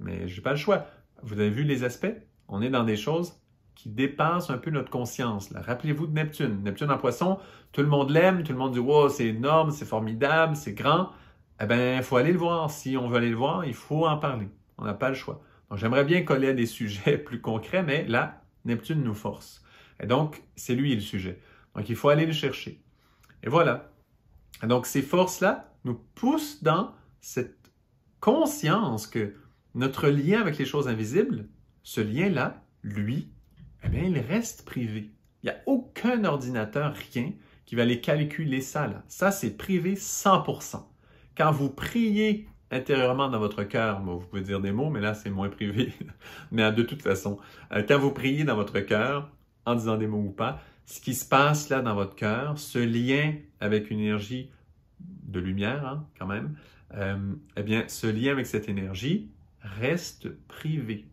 mais je n'ai pas le choix. Vous avez vu les aspects? On est dans des choses qui dépassent un peu notre conscience. Rappelez-vous de Neptune. Neptune en poisson, tout le monde l'aime, tout le monde dit Wow, c'est énorme, c'est formidable, c'est grand. Eh bien, il faut aller le voir. Si on veut aller le voir, il faut en parler. On n'a pas le choix. Donc, j'aimerais bien coller à des sujets plus concrets, mais là, Neptune nous force. Et donc, c'est lui le sujet. Donc, il faut aller le chercher. Et voilà. Et donc, ces forces-là nous poussent dans cette conscience que notre lien avec les choses invisibles, ce lien-là, lui, eh bien, il reste privé. Il n'y a aucun ordinateur, rien, qui va aller calculer ça. Là. Ça, c'est privé 100%. Quand vous priez intérieurement dans votre cœur, vous pouvez dire des mots, mais là, c'est moins privé. mais de toute façon, euh, quand vous priez dans votre cœur, en disant des mots ou pas, ce qui se passe là dans votre cœur, ce lien avec une énergie de lumière, hein, quand même, euh, eh bien, ce lien avec cette énergie, reste privé.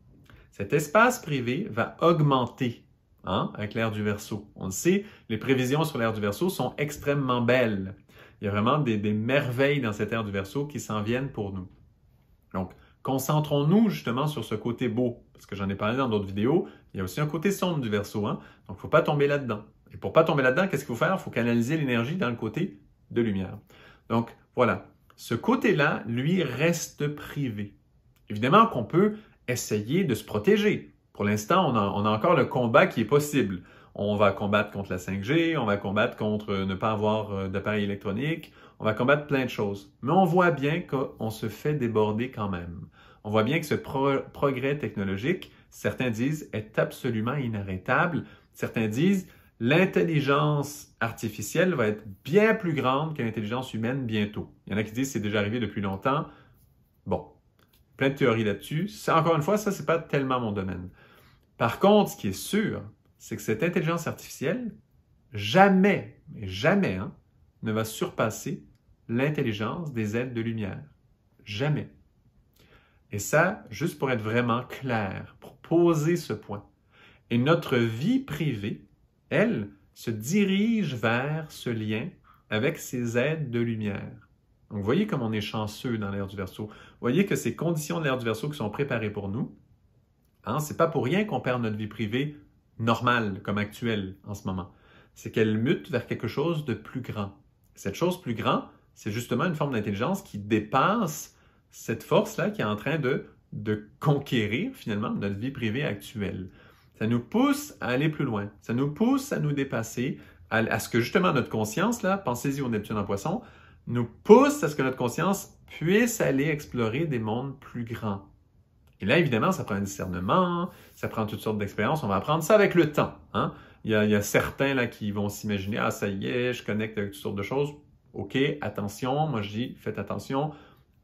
Cet espace privé va augmenter hein, avec l'ère du verso. On le sait, les prévisions sur l'ère du verso sont extrêmement belles. Il y a vraiment des, merveilles dans cette ère du verso qui s'en viennent pour nous. Donc, concentrons-nous justement sur ce côté beau, parce que j'en ai parlé dans d'autres vidéos. Il y a aussi un côté sombre du verso, hein? donc il ne faut pas tomber là-dedans. Et pour pas tomber là-dedans, qu'est-ce qu'il faut faire? Il faut canaliser l'énergie dans le côté de lumière. Donc, voilà. Ce côté-là, lui, reste privé. Évidemment qu'on peut essayer de se protéger. Pour l'instant, on, a, encore le combat qui est possible. On va combattre contre la 5G, on va combattre contre ne pas avoir euh, d'appareil électronique, on va combattre plein de choses. Mais on voit bien qu'on se fait déborder quand même. On voit bien que ce progrès technologique, certains disent, est absolument inarrêtable. Certains disent, l'intelligence artificielle va être bien plus grande que l'intelligence humaine bientôt. Il y en a qui disent, c'est déjà arrivé depuis longtemps. Bon, plein de théories là-dessus. encore une fois, ça, n'est pas tellement mon domaine. Par contre, ce qui est sûr, c'est que cette intelligence artificielle, jamais, jamais, hein, ne va surpasser l'intelligence des aides de lumière. Jamais. Et ça, juste pour être vraiment clair, pour poser ce point. Et notre vie privée, elle, se dirige vers ce lien avec ces aides de lumière. Donc, voyez comme on est chanceux dans l'ère du verso voyez que ces conditions de l'ère du verso qui sont préparées pour nous, hein, n'est pas pour rien qu'on perd notre vie privée normale, comme actuelle en ce moment. C'est qu'elle mute vers quelque chose de plus grand. Cette chose plus grande, c'est justement une forme d'intelligence qui dépasse cette force-là qui est en train de, de conquérir finalement notre vie privée actuelle. Ça nous pousse à aller plus loin. Ça nous pousse à nous dépasser, à, à ce que justement notre conscience, là, pensez-y au Neptune en poisson, nous pousse à ce que notre conscience puisse aller explorer des mondes plus grands. Et là, évidemment, ça prend un discernement, ça prend toutes sortes d'expériences. On va apprendre ça avec le temps. Hein. Il, y a, certains là, qui vont s'imaginer Ah, ça y est, je connecte avec toutes sortes de choses. OK, attention. Moi, je dis Faites attention.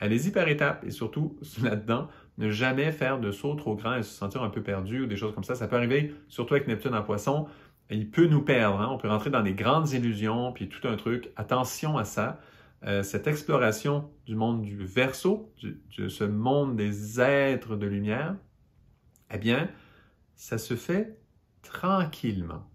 Allez-y par étapes. Et surtout, là-dedans, ne jamais faire de saut trop grand et se sentir un peu perdu ou des choses comme ça. Ça peut arriver, surtout avec Neptune en poisson. Il peut nous perdre. Hein. On peut rentrer dans des grandes illusions, puis tout un truc. Attention à ça. Euh, cette exploration du monde du verso, de ce monde des êtres de lumière, eh bien, ça se fait tranquillement.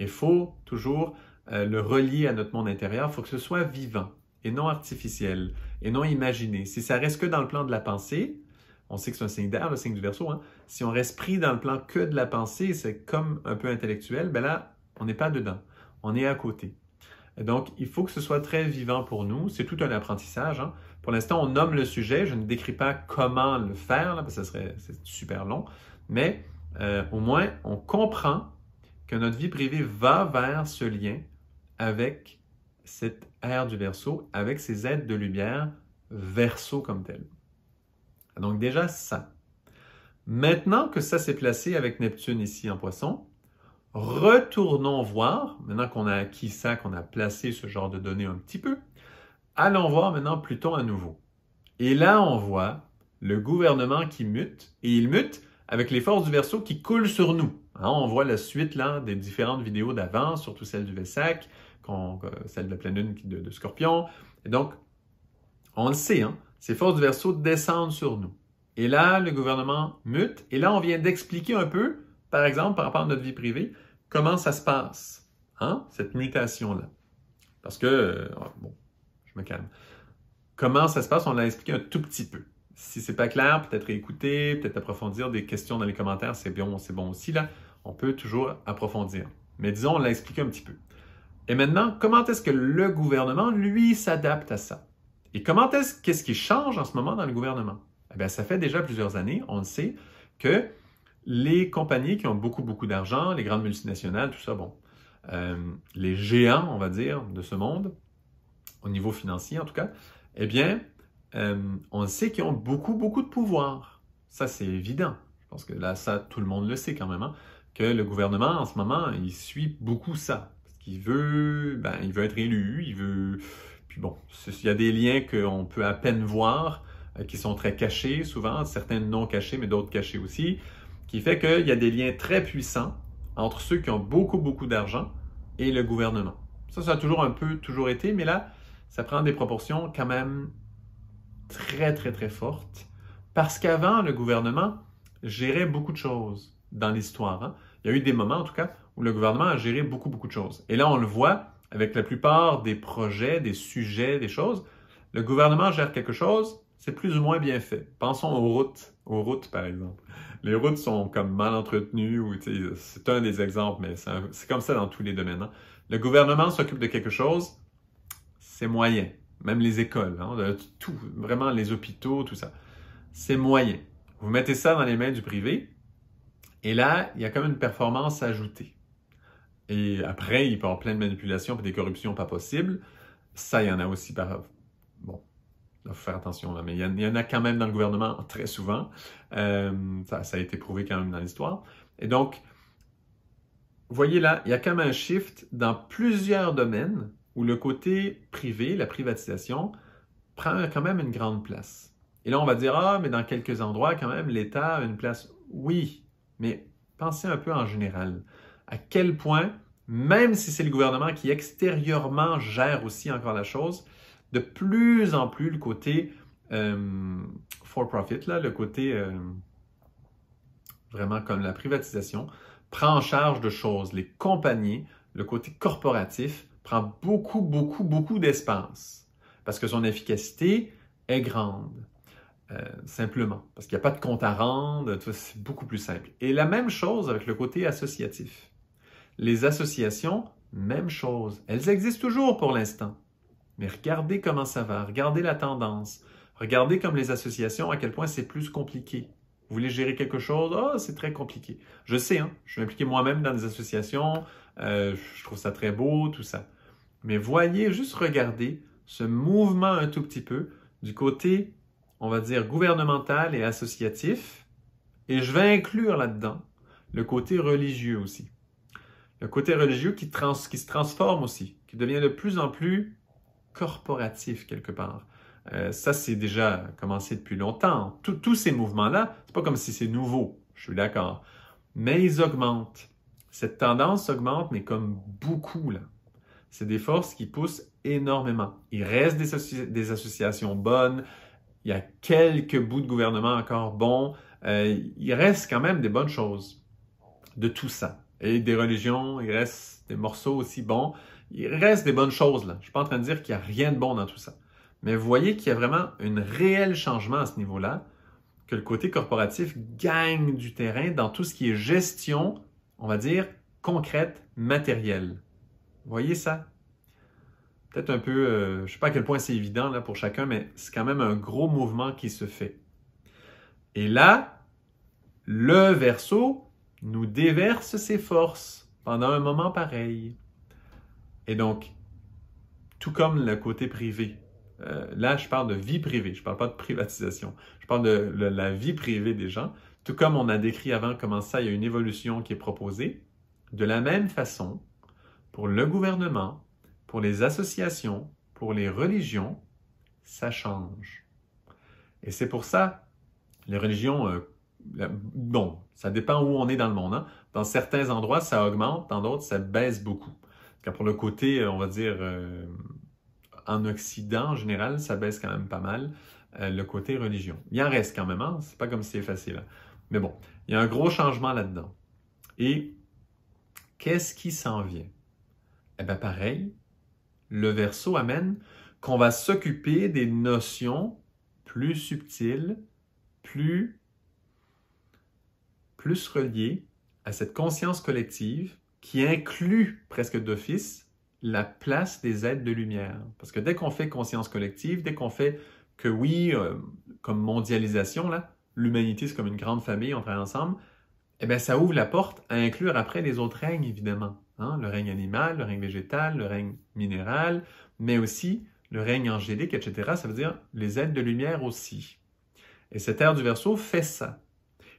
Il faut toujours euh, le relier à notre monde intérieur, il faut que ce soit vivant et non artificiel et non imaginé. Si ça reste que dans le plan de la pensée, on sait que c'est un signe d'air, le signe du verso, hein. si on reste pris dans le plan que de la pensée, c'est comme un peu intellectuel, ben là, on n'est pas dedans, on est à côté. Donc, il faut que ce soit très vivant pour nous. C'est tout un apprentissage. Hein. Pour l'instant, on nomme le sujet. Je ne décris pas comment le faire, parce que ça serait super long. Mais euh, au moins, on comprend que notre vie privée va vers ce lien avec cette ère du verso, avec ces aides de lumière verso comme tel. Donc déjà ça. Maintenant que ça s'est placé avec Neptune ici en poisson, Retournons voir, maintenant qu'on a acquis ça, qu'on a placé ce genre de données un petit peu, allons voir maintenant Pluton à nouveau. Et là, on voit le gouvernement qui mute, et il mute avec les forces du verso qui coulent sur nous. Hein, on voit la suite là, des différentes vidéos d'avant, surtout celle du Vessac, celle de la pleine lune de, Scorpion. Et donc, on le sait, hein, ces forces du verso descendent sur nous. Et là, le gouvernement mute, et là, on vient d'expliquer un peu par exemple, par rapport à notre vie privée, comment ça se passe, hein, cette mutation-là. Parce que, euh, oh, bon, je me calme. Comment ça se passe, on l'a expliqué un tout petit peu. Si c'est pas clair, peut-être écouter, peut-être approfondir des questions dans les commentaires, c'est bon, c'est bon aussi là. On peut toujours approfondir. Mais disons, on l'a expliqué un petit peu. Et maintenant, comment est-ce que le gouvernement, lui, s'adapte à ça? Et comment est-ce, qu'est-ce qui change en ce moment dans le gouvernement? Eh bien, ça fait déjà plusieurs années, on le sait, que les compagnies qui ont beaucoup, beaucoup d'argent, les grandes multinationales, tout ça, bon, euh, les géants, on va dire, de ce monde, au niveau financier en tout cas, eh bien, euh, on sait qu'ils ont beaucoup, beaucoup de pouvoir. Ça, c'est évident. Je pense que là, ça, tout le monde le sait quand même, hein, que le gouvernement, en ce moment, il suit beaucoup ça. Parce qu'il veut, ben, il veut être élu, il veut... Puis bon, il y a des liens qu'on peut à peine voir, euh, qui sont très cachés souvent, certains non cachés, mais d'autres cachés aussi qui fait qu'il y a des liens très puissants entre ceux qui ont beaucoup, beaucoup d'argent et le gouvernement. Ça, ça a toujours un peu toujours été, mais là, ça prend des proportions quand même très, très, très fortes. Parce qu'avant, le gouvernement gérait beaucoup de choses dans l'histoire. Hein. Il y a eu des moments, en tout cas, où le gouvernement a géré beaucoup, beaucoup de choses. Et là, on le voit avec la plupart des projets, des sujets, des choses. Le gouvernement gère quelque chose, c'est plus ou moins bien fait. Pensons aux routes aux routes, par exemple. Les routes sont comme mal entretenues, c'est un des exemples, mais c'est comme ça dans tous les domaines. Hein. Le gouvernement s'occupe de quelque chose, c'est moyen. Même les écoles, hein, tout, vraiment les hôpitaux, tout ça. C'est moyen. Vous mettez ça dans les mains du privé, et là, il y a comme une performance ajoutée. Et après, il peut y avoir plein de manipulations et des corruptions pas possibles. Ça, il y en a aussi par... Bon, il faut faire attention là, mais il y, en, a quand même dans le gouvernement très souvent. Euh, ça, ça, a été prouvé quand même dans l'histoire. Et donc, voyez là, il y a quand même un shift dans plusieurs domaines où le côté privé, la privatisation, prend quand même une grande place. Et là, on va dire, ah, mais dans quelques endroits, quand même, l'État a une place. Oui, mais pensez un peu en général. À quel point, même si c'est le gouvernement qui extérieurement gère aussi encore la chose, de plus en plus le côté euh, for-profit, le côté euh, vraiment comme la privatisation, prend en charge de choses. Les compagnies, le côté corporatif, prend beaucoup, beaucoup, beaucoup d'espace parce que son efficacité est grande. Euh, simplement, parce qu'il n'y a pas de compte à rendre, c'est beaucoup plus simple. Et la même chose avec le côté associatif. Les associations, même chose. Elles existent toujours pour l'instant. Mais regardez comment ça va, regardez la tendance, regardez comme les associations, à quel point c'est plus compliqué. Vous voulez gérer quelque chose, oh, c'est très compliqué. Je sais, hein, je suis impliqué moi-même dans des associations, euh, je trouve ça très beau, tout ça. Mais voyez, juste regardez ce mouvement un tout petit peu du côté, on va dire, gouvernemental et associatif. Et je vais inclure là-dedans le côté religieux aussi. Le côté religieux qui, qui se transforme aussi, qui devient de plus en plus corporatif quelque part. Euh, ça, c'est déjà commencé depuis longtemps. Tous ces mouvements-là, c'est pas comme si c'est nouveau, je suis d'accord. Mais ils augmentent. Cette tendance augmente, mais comme beaucoup, là. C'est des forces qui poussent énormément. Il reste des, associations bonnes, il y a quelques bouts de gouvernement encore bons, euh, il reste quand même des bonnes choses de tout ça. Et des religions, il reste des morceaux aussi bons, il reste des bonnes choses là. Je ne suis pas en train de dire qu'il n'y a rien de bon dans tout ça. Mais vous voyez qu'il y a vraiment un réel changement à ce niveau-là, que le côté corporatif gagne du terrain dans tout ce qui est gestion, on va dire, concrète, matérielle. Vous voyez ça? Peut-être un peu, euh, je ne sais pas à quel point c'est évident là, pour chacun, mais c'est quand même un gros mouvement qui se fait. Et là, le verso nous déverse ses forces pendant un moment pareil. Et donc, tout comme le côté privé, euh, là, je parle de vie privée, je ne parle pas de privatisation, je parle de, la vie privée des gens, tout comme on a décrit avant comment ça, il y a une évolution qui est proposée, de la même façon, pour le gouvernement, pour les associations, pour les religions, ça change. Et c'est pour ça, les religions, euh, bon, ça dépend où on est dans le monde. Hein. Dans certains endroits, ça augmente, dans d'autres, ça baisse beaucoup pour le côté, euh, on va dire, euh, en Occident, en général, ça baisse quand même pas mal euh, le côté religion. Il en reste quand même, hein, c'est pas comme si c'est facile. Hein. Mais bon, il y a un gros changement là-dedans. Et qu'est-ce qui s'en vient? Eh bien, pareil, le verso amène qu'on va s'occuper des notions plus subtiles, plus, plus reliées à cette conscience collective qui inclut presque d'office la place des aides de lumière. Parce que dès qu'on fait conscience collective, dès qu'on fait que oui, euh, comme mondialisation, là, l'humanité c'est comme une grande famille, on travaille ensemble, eh bien, ça ouvre la porte à inclure après les autres règnes, évidemment. Hein. Le règne animal, le règne végétal, le règne minéral, mais aussi le règne angélique, etc. Ça veut dire les aides de lumière aussi. Et cette ère du verso fait ça.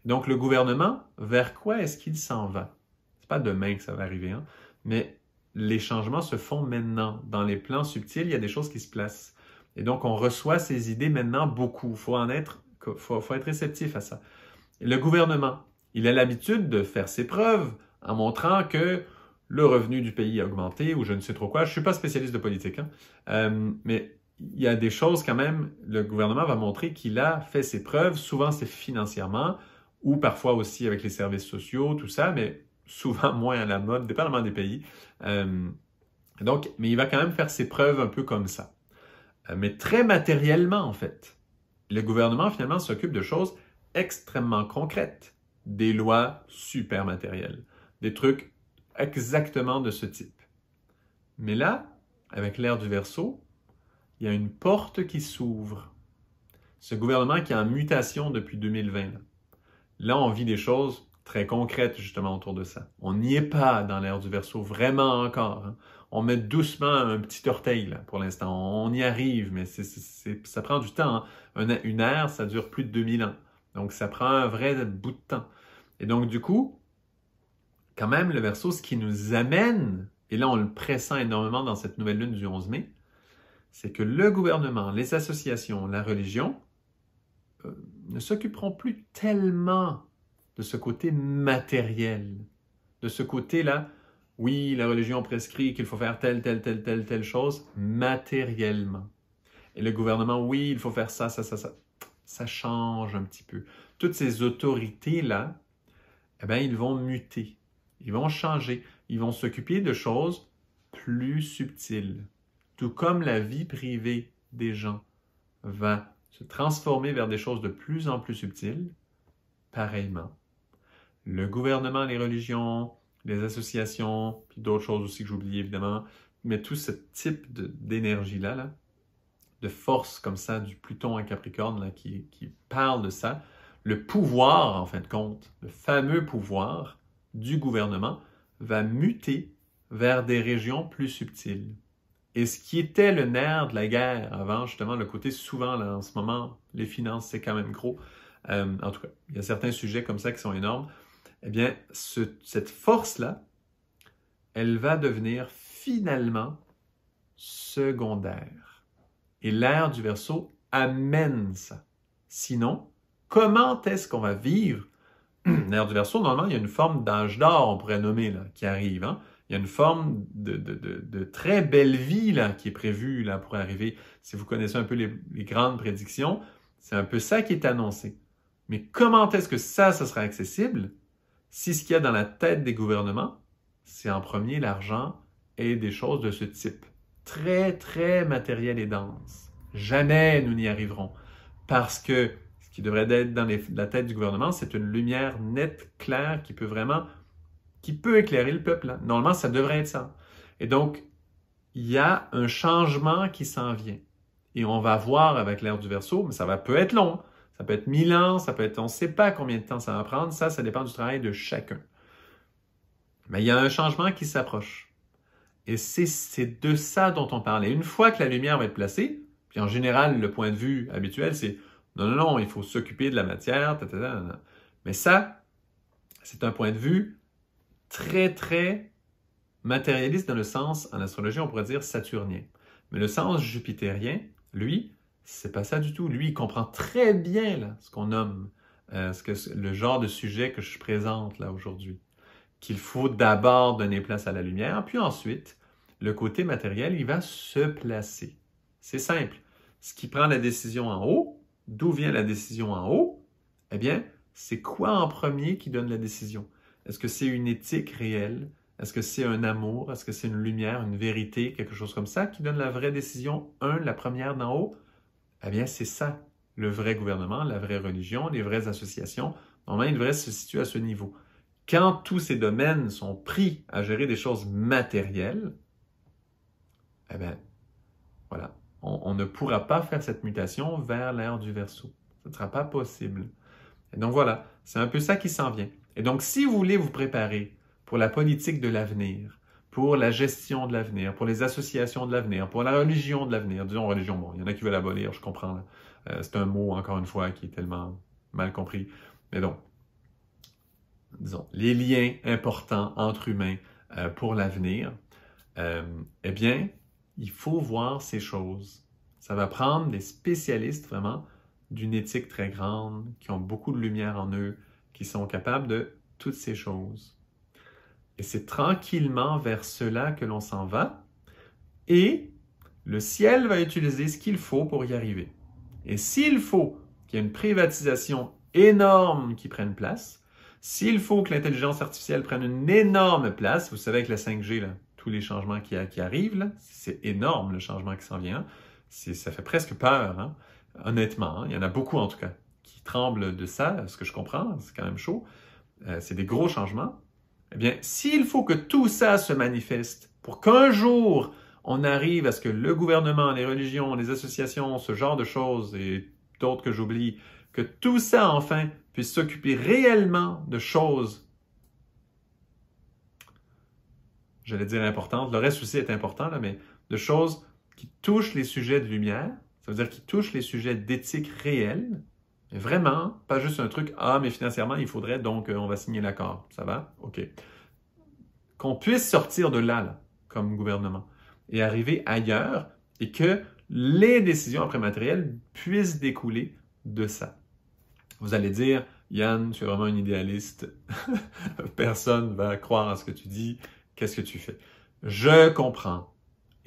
Donc le gouvernement, vers quoi est-ce qu'il s'en va n'est pas demain que ça va arriver, hein. mais les changements se font maintenant. Dans les plans subtils, il y a des choses qui se placent. Et donc, on reçoit ces idées maintenant beaucoup. Il faut en être, être réceptif à ça. Le gouvernement, il a l'habitude de faire ses preuves en montrant que le revenu du pays a augmenté ou je ne sais trop quoi. Je ne suis pas spécialiste de politique, hein. euh, mais il y a des choses quand même, le gouvernement va montrer qu'il a fait ses preuves, souvent c'est financièrement ou parfois aussi avec les services sociaux, tout ça, mais souvent moins à la mode, dépendamment des pays. Euh, donc, mais il va quand même faire ses preuves un peu comme ça. Euh, mais très matériellement, en fait. Le gouvernement, finalement, s'occupe de choses extrêmement concrètes, des lois super matérielles, des trucs exactement de ce type. Mais là, avec l'ère du verso, il y a une porte qui s'ouvre. Ce gouvernement qui est en mutation depuis 2020. Là, on vit des choses très concrète justement autour de ça. On n'y est pas dans l'ère du verso, vraiment encore. Hein. On met doucement un petit orteil là, pour l'instant. On y arrive, mais ça prend du temps. Hein. Une, ère, ça dure plus de 2000 ans. Donc ça prend un vrai bout de temps. Et donc du coup, quand même, le verso, ce qui nous amène, et là on le pressent énormément dans cette nouvelle lune du 11 mai, c'est que le gouvernement, les associations, la religion euh, ne s'occuperont plus tellement de ce côté matériel, de ce côté-là, oui, la religion prescrit qu'il faut faire telle, telle, telle, telle, telle chose matériellement. Et le gouvernement, oui, il faut faire ça, ça, ça, ça. Ça change un petit peu. Toutes ces autorités-là, eh bien, ils vont muter, ils vont changer, ils vont s'occuper de choses plus subtiles. Tout comme la vie privée des gens va se transformer vers des choses de plus en plus subtiles, pareillement, le gouvernement, les religions, les associations, puis d'autres choses aussi que j'oublie évidemment, mais tout ce type d'énergie-là, là, de force comme ça du Pluton à Capricorne là, qui, parle de ça, le pouvoir, en fin de compte, le fameux pouvoir du gouvernement va muter vers des régions plus subtiles. Et ce qui était le nerf de la guerre avant, justement, le côté souvent, là, en ce moment, les finances, c'est quand même gros. Euh, en tout cas, il y a certains sujets comme ça qui sont énormes eh bien, cette force-là, elle va devenir finalement secondaire. Et l'ère du verso amène ça. Sinon, comment est-ce qu'on va vivre l'ère du verso? Normalement, il y a une forme d'âge d'or, on pourrait nommer, là, qui arrive. Hein. Il y a une forme de, très belle vie qui est prévue là, pour arriver. Si vous connaissez un peu les, les grandes prédictions, c'est un peu ça qui est annoncé. Mais comment est-ce que ça, ça sera accessible? si ce qu'il y a dans la tête des gouvernements, c'est en premier l'argent et des choses de ce type. Très, très matériel et dense. Jamais nous n'y arriverons. Parce que ce qui devrait être dans la tête du gouvernement, c'est une lumière nette, claire, qui peut vraiment, qui peut éclairer le peuple. Hein. Normalement, ça devrait être ça. Et donc, il y a un changement qui s'en vient. Et on va voir avec l'ère du verso, mais ça va peut être long. Ça peut être 1000 ans, ça peut être, on ne sait pas combien de temps ça va prendre. Ça, ça dépend du travail de chacun. Mais il y a un changement qui s'approche. Et c'est de ça dont on parlait. Une fois que la lumière va être placée, puis en général, le point de vue habituel, c'est non, non, non, il faut s'occuper de la matière, ta, mais ça, c'est un point de vue très, très matérialiste dans le sens, en astrologie, on pourrait dire saturnien. Mais le sens jupitérien, lui, c'est pas ça du tout. Lui, il comprend très bien ce qu'on nomme, euh, ce que, le genre de sujet que je présente là aujourd'hui. Qu'il faut d'abord donner place à la lumière, puis ensuite, le côté matériel, il va se placer. C'est simple. Ce qui prend la décision en haut, d'où vient la décision en haut, eh bien, c'est quoi en premier qui donne la décision? Est-ce que c'est une éthique réelle? Est-ce que c'est un amour? Est-ce que c'est une lumière, une vérité, quelque chose comme ça qui donne la vraie décision? Un, la première d'en haut, eh bien, c'est ça, le vrai gouvernement, la vraie religion, les vraies associations. Normalement, il devrait se situer à ce niveau. Quand tous ces domaines sont pris à gérer des choses matérielles, eh bien, voilà, on, ne pourra pas faire cette mutation vers l'ère du verso. Ce ne sera pas possible. Et donc voilà, c'est un peu ça qui s'en vient. Et donc, si vous voulez vous préparer pour la politique de l'avenir, pour la gestion de l'avenir, pour les associations de l'avenir, pour la religion de l'avenir. Disons religion, bon, il y en a qui veulent abolir, je comprends. Euh, c'est un mot, encore une fois, qui est tellement mal compris. Mais donc, disons, les liens importants entre humains euh, pour l'avenir, euh, eh bien, il faut voir ces choses. Ça va prendre des spécialistes vraiment d'une éthique très grande, qui ont beaucoup de lumière en eux, qui sont capables de toutes ces choses. Et c'est tranquillement vers cela que l'on s'en va. Et le ciel va utiliser ce qu'il faut pour y arriver. Et s'il faut qu'il y ait une privatisation énorme qui prenne place, s'il faut que l'intelligence artificielle prenne une énorme place, vous savez avec la 5G, tous les changements qui, arrivent, c'est énorme le changement qui s'en vient, ça fait presque peur, hein. honnêtement, hein, il y en a beaucoup en tout cas qui tremblent de ça, ce que je comprends, c'est quand même chaud, euh, c'est des gros changements. Eh bien, s'il faut que tout ça se manifeste pour qu'un jour on arrive à ce que le gouvernement, les religions, les associations, ce genre de choses et d'autres que j'oublie, que tout ça enfin puisse s'occuper réellement de choses, j'allais dire importantes, le reste aussi est important, là, mais de choses qui touchent les sujets de lumière, ça veut dire qui touchent les sujets d'éthique réelle, Vraiment, pas juste un truc, ah, mais financièrement, il faudrait, donc euh, on va signer l'accord. Ça va? OK. Qu'on puisse sortir de là, là, comme gouvernement, et arriver ailleurs, et que les décisions après matériel puissent découler de ça. Vous allez dire, Yann, tu es vraiment un idéaliste. Personne va croire à ce que tu dis. Qu'est-ce que tu fais? Je comprends.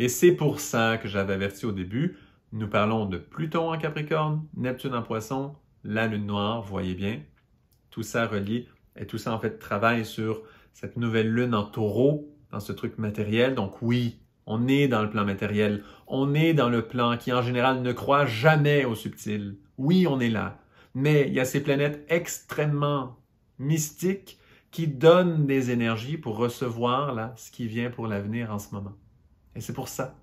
Et c'est pour ça que j'avais averti au début. Nous parlons de Pluton en Capricorne, Neptune en Poisson, la lune noire, voyez bien. Tout ça relie et tout ça en fait travaille sur cette nouvelle lune en taureau, dans ce truc matériel. Donc oui, on est dans le plan matériel, on est dans le plan qui en général ne croit jamais au subtil. Oui, on est là. Mais il y a ces planètes extrêmement mystiques qui donnent des énergies pour recevoir là, ce qui vient pour l'avenir en ce moment. Et c'est pour ça.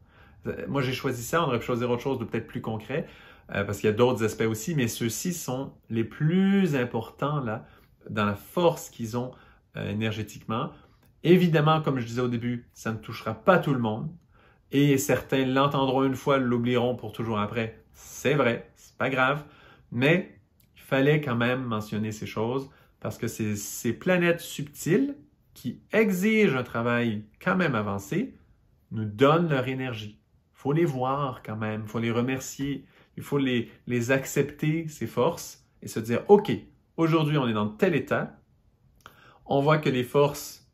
Euh, moi, j'ai choisi ça, on aurait pu choisir autre chose de peut-être plus concret. Euh, parce qu'il y a d'autres aspects aussi, mais ceux-ci sont les plus importants là, dans la force qu'ils ont euh, énergétiquement. Évidemment, comme je disais au début, ça ne touchera pas tout le monde, et certains l'entendront une fois, l'oublieront pour toujours après. C'est vrai, c'est pas grave, mais il fallait quand même mentionner ces choses parce que ces planètes subtiles qui exigent un travail quand même avancé nous donnent leur énergie. Faut les voir quand même, faut les remercier, il faut les, accepter, ces forces, et se dire, OK, aujourd'hui on est dans tel état, on voit que les forces,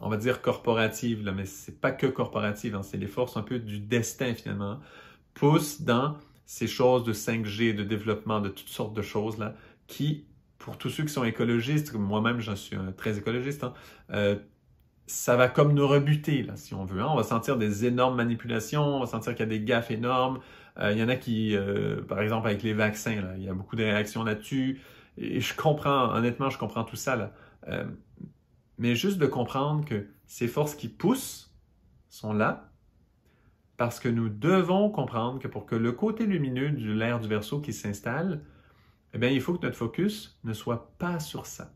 on va dire corporatives, là, mais n'est pas que corporatives, hein, c'est les forces un peu du destin finalement, poussent dans ces choses de 5G, de développement, de toutes sortes de choses là, qui, pour tous ceux qui sont écologistes, moi-même, je suis un très écologiste, hein, euh, ça va comme nous rebuter, là, si on veut. Hein. On va sentir des énormes manipulations, on va sentir qu'il y a des gaffes énormes, il euh, y en a qui, euh, par exemple, avec les vaccins, il y a beaucoup de réactions là-dessus. Et je comprends, honnêtement, je comprends tout ça. Là. Euh, mais juste de comprendre que ces forces qui poussent sont là parce que nous devons comprendre que pour que le côté lumineux de l'air du verso qui s'installe, eh bien, il faut que notre focus ne soit pas sur ça.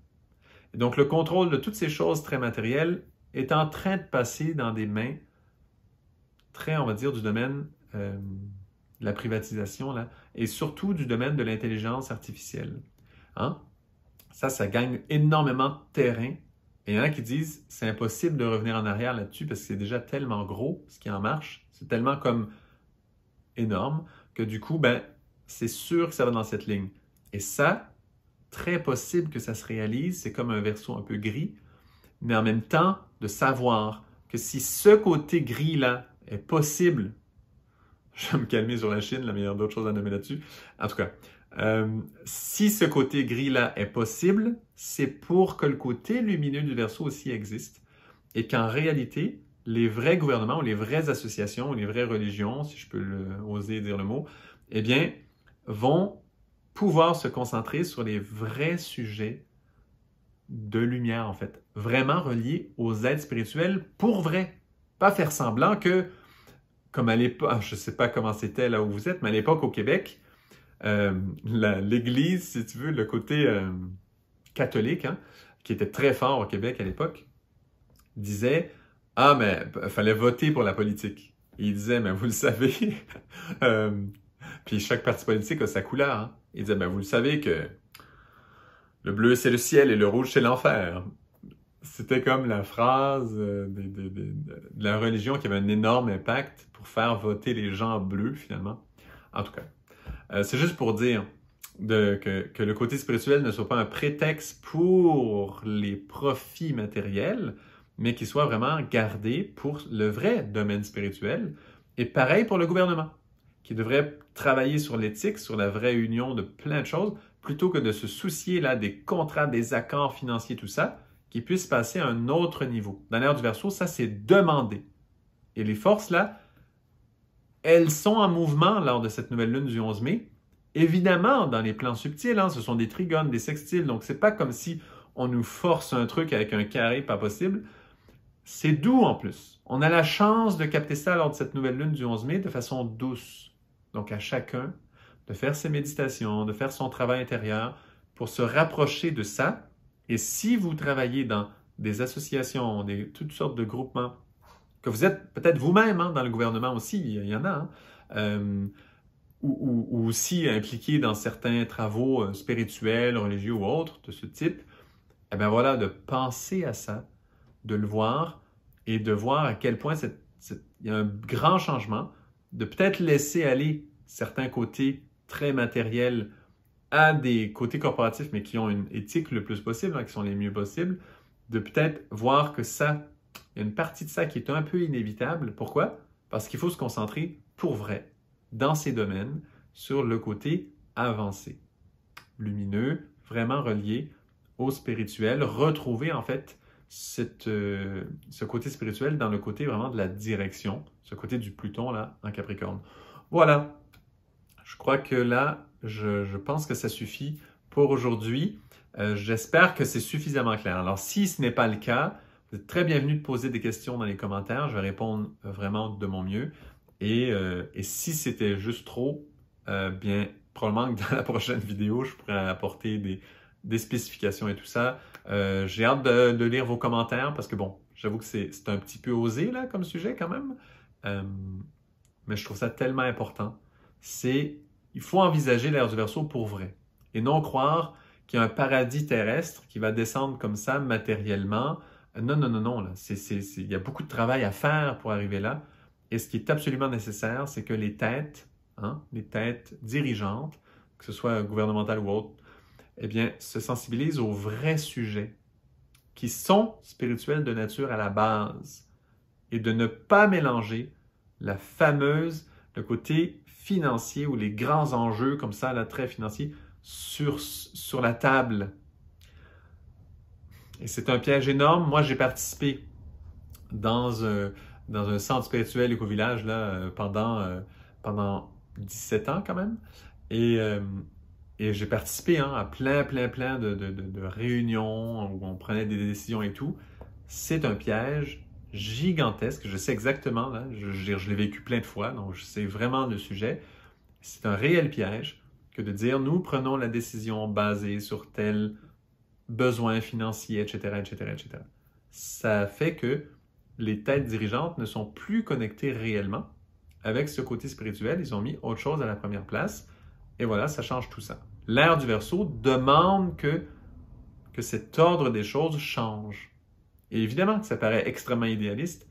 donc, le contrôle de toutes ces choses très matérielles est en train de passer dans des mains très, on va dire, du domaine la privatisation, là, et surtout du domaine de l'intelligence artificielle. Hein? Ça, ça gagne énormément de terrain. Et il y en a qui disent, c'est impossible de revenir en arrière là-dessus parce que c'est déjà tellement gros ce qui en marche, c'est tellement comme énorme que du coup, ben, c'est sûr que ça va dans cette ligne. Et ça, très possible que ça se réalise, c'est comme un verso un peu gris, mais en même temps, de savoir que si ce côté gris-là est possible je vais me calmer sur la Chine, la meilleure il y d'autres choses à nommer là-dessus. En tout cas, euh, si ce côté gris-là est possible, c'est pour que le côté lumineux du verso aussi existe et qu'en réalité, les vrais gouvernements ou les vraies associations ou les vraies religions, si je peux oser dire le mot, eh bien, vont pouvoir se concentrer sur les vrais sujets de lumière, en fait, vraiment reliés aux aides spirituelles pour vrai. Pas faire semblant que comme à l'époque, ah, je ne sais pas comment c'était là où vous êtes, mais à l'époque au Québec, euh, l'Église, si tu veux, le côté euh, catholique, hein, qui était très fort au Québec à l'époque, disait Ah, mais fallait voter pour la politique. il disait Mais vous le savez, euh, puis chaque parti politique a sa couleur. Hein. Il disait Mais vous le savez que le bleu c'est le ciel et le rouge c'est l'enfer c'était comme la phrase euh, de, la religion qui avait un énorme impact pour faire voter les gens bleus, finalement. En tout cas, euh, c'est juste pour dire que, que, le côté spirituel ne soit pas un prétexte pour les profits matériels, mais qu'il soit vraiment gardé pour le vrai domaine spirituel. Et pareil pour le gouvernement, qui devrait travailler sur l'éthique, sur la vraie union de plein de choses, plutôt que de se soucier là des contrats, des accords financiers, tout ça qui puisse passer à un autre niveau. Dans l'ère du verso, ça c'est demandé. Et les forces là, elles sont en mouvement lors de cette nouvelle lune du 11 mai. Évidemment, dans les plans subtils, hein, ce sont des trigones, des sextiles, donc c'est pas comme si on nous force un truc avec un carré pas possible. C'est doux en plus. On a la chance de capter ça lors de cette nouvelle lune du 11 mai de façon douce. Donc à chacun de faire ses méditations, de faire son travail intérieur pour se rapprocher de ça et si vous travaillez dans des associations, des, toutes sortes de groupements, que vous êtes peut-être vous-même hein, dans le gouvernement aussi, il y en a, hein, euh, ou, aussi impliqué dans certains travaux euh, spirituels, religieux ou autres de ce type, eh bien voilà, de penser à ça, de le voir et de voir à quel point il y a un grand changement, de peut-être laisser aller certains côtés très matériels à des côtés corporatifs, mais qui ont une éthique le plus possible, hein, qui sont les mieux possibles, de peut-être voir que ça, il y a une partie de ça qui est un peu inévitable. Pourquoi? Parce qu'il faut se concentrer pour vrai, dans ces domaines, sur le côté avancé, lumineux, vraiment relié au spirituel, retrouver en fait euh, ce côté spirituel dans le côté vraiment de la direction, ce côté du Pluton là en Capricorne. Voilà, je crois que là, je, pense que ça suffit pour aujourd'hui. Euh, j'espère que c'est suffisamment clair. Alors, si ce n'est pas le cas, vous êtes très bienvenue de poser des questions dans les commentaires. Je vais répondre euh, vraiment de mon mieux. Et, euh, si c'était juste trop, bien, probablement que dans la prochaine vidéo, je pourrais apporter des, spécifications et tout ça. J'ai hâte de, de, lire vos commentaires parce que, bon, j'avoue que c'est un petit peu osé, là, comme sujet quand même. mais je trouve ça tellement important. C'est il faut envisager l'ère du verso pour vrai et non croire qu'il y a un paradis terrestre qui va descendre comme ça matériellement. Non, non, non, non. Il y a beaucoup de travail à faire pour arriver là. Et ce qui est absolument nécessaire, c'est que les têtes, hein, les têtes dirigeantes, que ce soit gouvernementales ou autres, eh bien, se sensibilisent aux vrais sujets qui sont spirituels de nature à la base et de ne pas mélanger la fameuse, le côté financiers ou les grands enjeux comme ça, l'attrait financier, sur, sur la table. Et c'est un piège énorme. Moi, j'ai participé dans un, dans un centre spirituel éco-village euh, pendant, euh, pendant 17 ans quand même. Et, euh, j'ai participé hein, à plein, plein, plein de, de réunions où on prenait des décisions et tout. C'est un piège gigantesque. Je sais exactement, là, je, je, l'ai vécu plein de fois, donc je sais vraiment le sujet. C'est un réel piège que de dire nous prenons la décision basée sur tel besoin financier, etc., etc., etc. Ça fait que les têtes dirigeantes ne sont plus connectées réellement avec ce côté spirituel. Ils ont mis autre chose à la première place. Et voilà, ça change tout ça. L'ère du verso demande que, que cet ordre des choses change évidemment que ça paraît extrêmement idéaliste,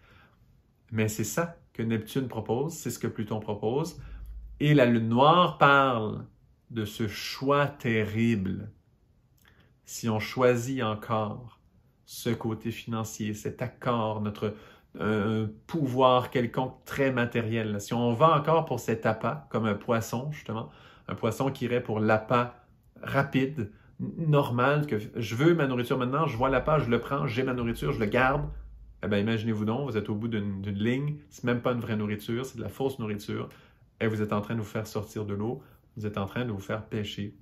mais c'est ça que Neptune propose, c'est ce que Pluton propose. Et la Lune noire parle de ce choix terrible. Si on choisit encore ce côté financier, cet accord, notre pouvoir quelconque très matériel, si on va encore pour cet appât, comme un poisson justement, un poisson qui irait pour l'appât rapide, normal que je veux ma nourriture maintenant, je vois la je le prends, j'ai ma nourriture, je le garde. Eh bien, imaginez-vous donc, vous êtes au bout d'une ligne, c'est même pas une vraie nourriture, c'est de la fausse nourriture, et vous êtes en train de vous faire sortir de l'eau, vous êtes en train de vous faire pêcher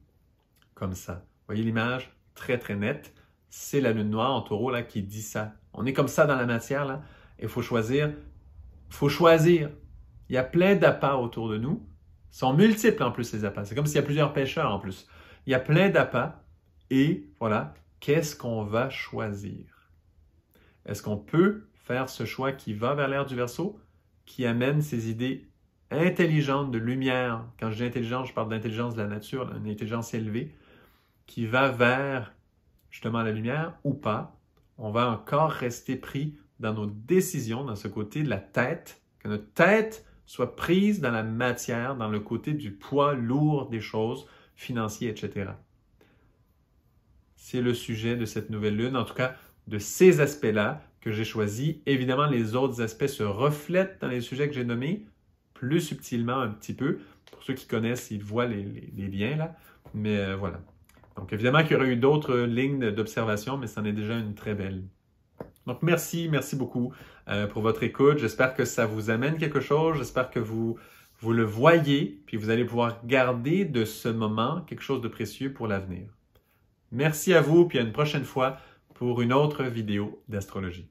comme ça. Vous voyez l'image très très nette, c'est la lune noire en taureau là qui dit ça. On est comme ça dans la matière là, il faut choisir, faut choisir. Il y a plein d'appâts autour de nous, Ils sont multiples en plus ces appâts, c'est comme s'il y a plusieurs pêcheurs en plus. Il y a plein d'appâts, et voilà, qu'est-ce qu'on va choisir? Est-ce qu'on peut faire ce choix qui va vers l'air du verso, qui amène ces idées intelligentes de lumière? Quand je dis intelligence, je parle d'intelligence de la nature, une intelligence élevée, qui va vers justement la lumière ou pas. On va encore rester pris dans nos décisions, dans ce côté de la tête, que notre tête soit prise dans la matière, dans le côté du poids lourd des choses, financières, etc. C'est le sujet de cette nouvelle lune, en tout cas de ces aspects-là que j'ai choisis. Évidemment, les autres aspects se reflètent dans les sujets que j'ai nommés, plus subtilement un petit peu. Pour ceux qui connaissent, ils voient les, liens là. Mais euh, voilà. Donc évidemment qu'il y aurait eu d'autres lignes d'observation, mais c'en est déjà une très belle. Donc merci, merci beaucoup euh, pour votre écoute. J'espère que ça vous amène quelque chose. J'espère que vous, vous le voyez, puis vous allez pouvoir garder de ce moment quelque chose de précieux pour l'avenir. Merci à vous, et à une prochaine fois pour une autre vidéo d'astrologie.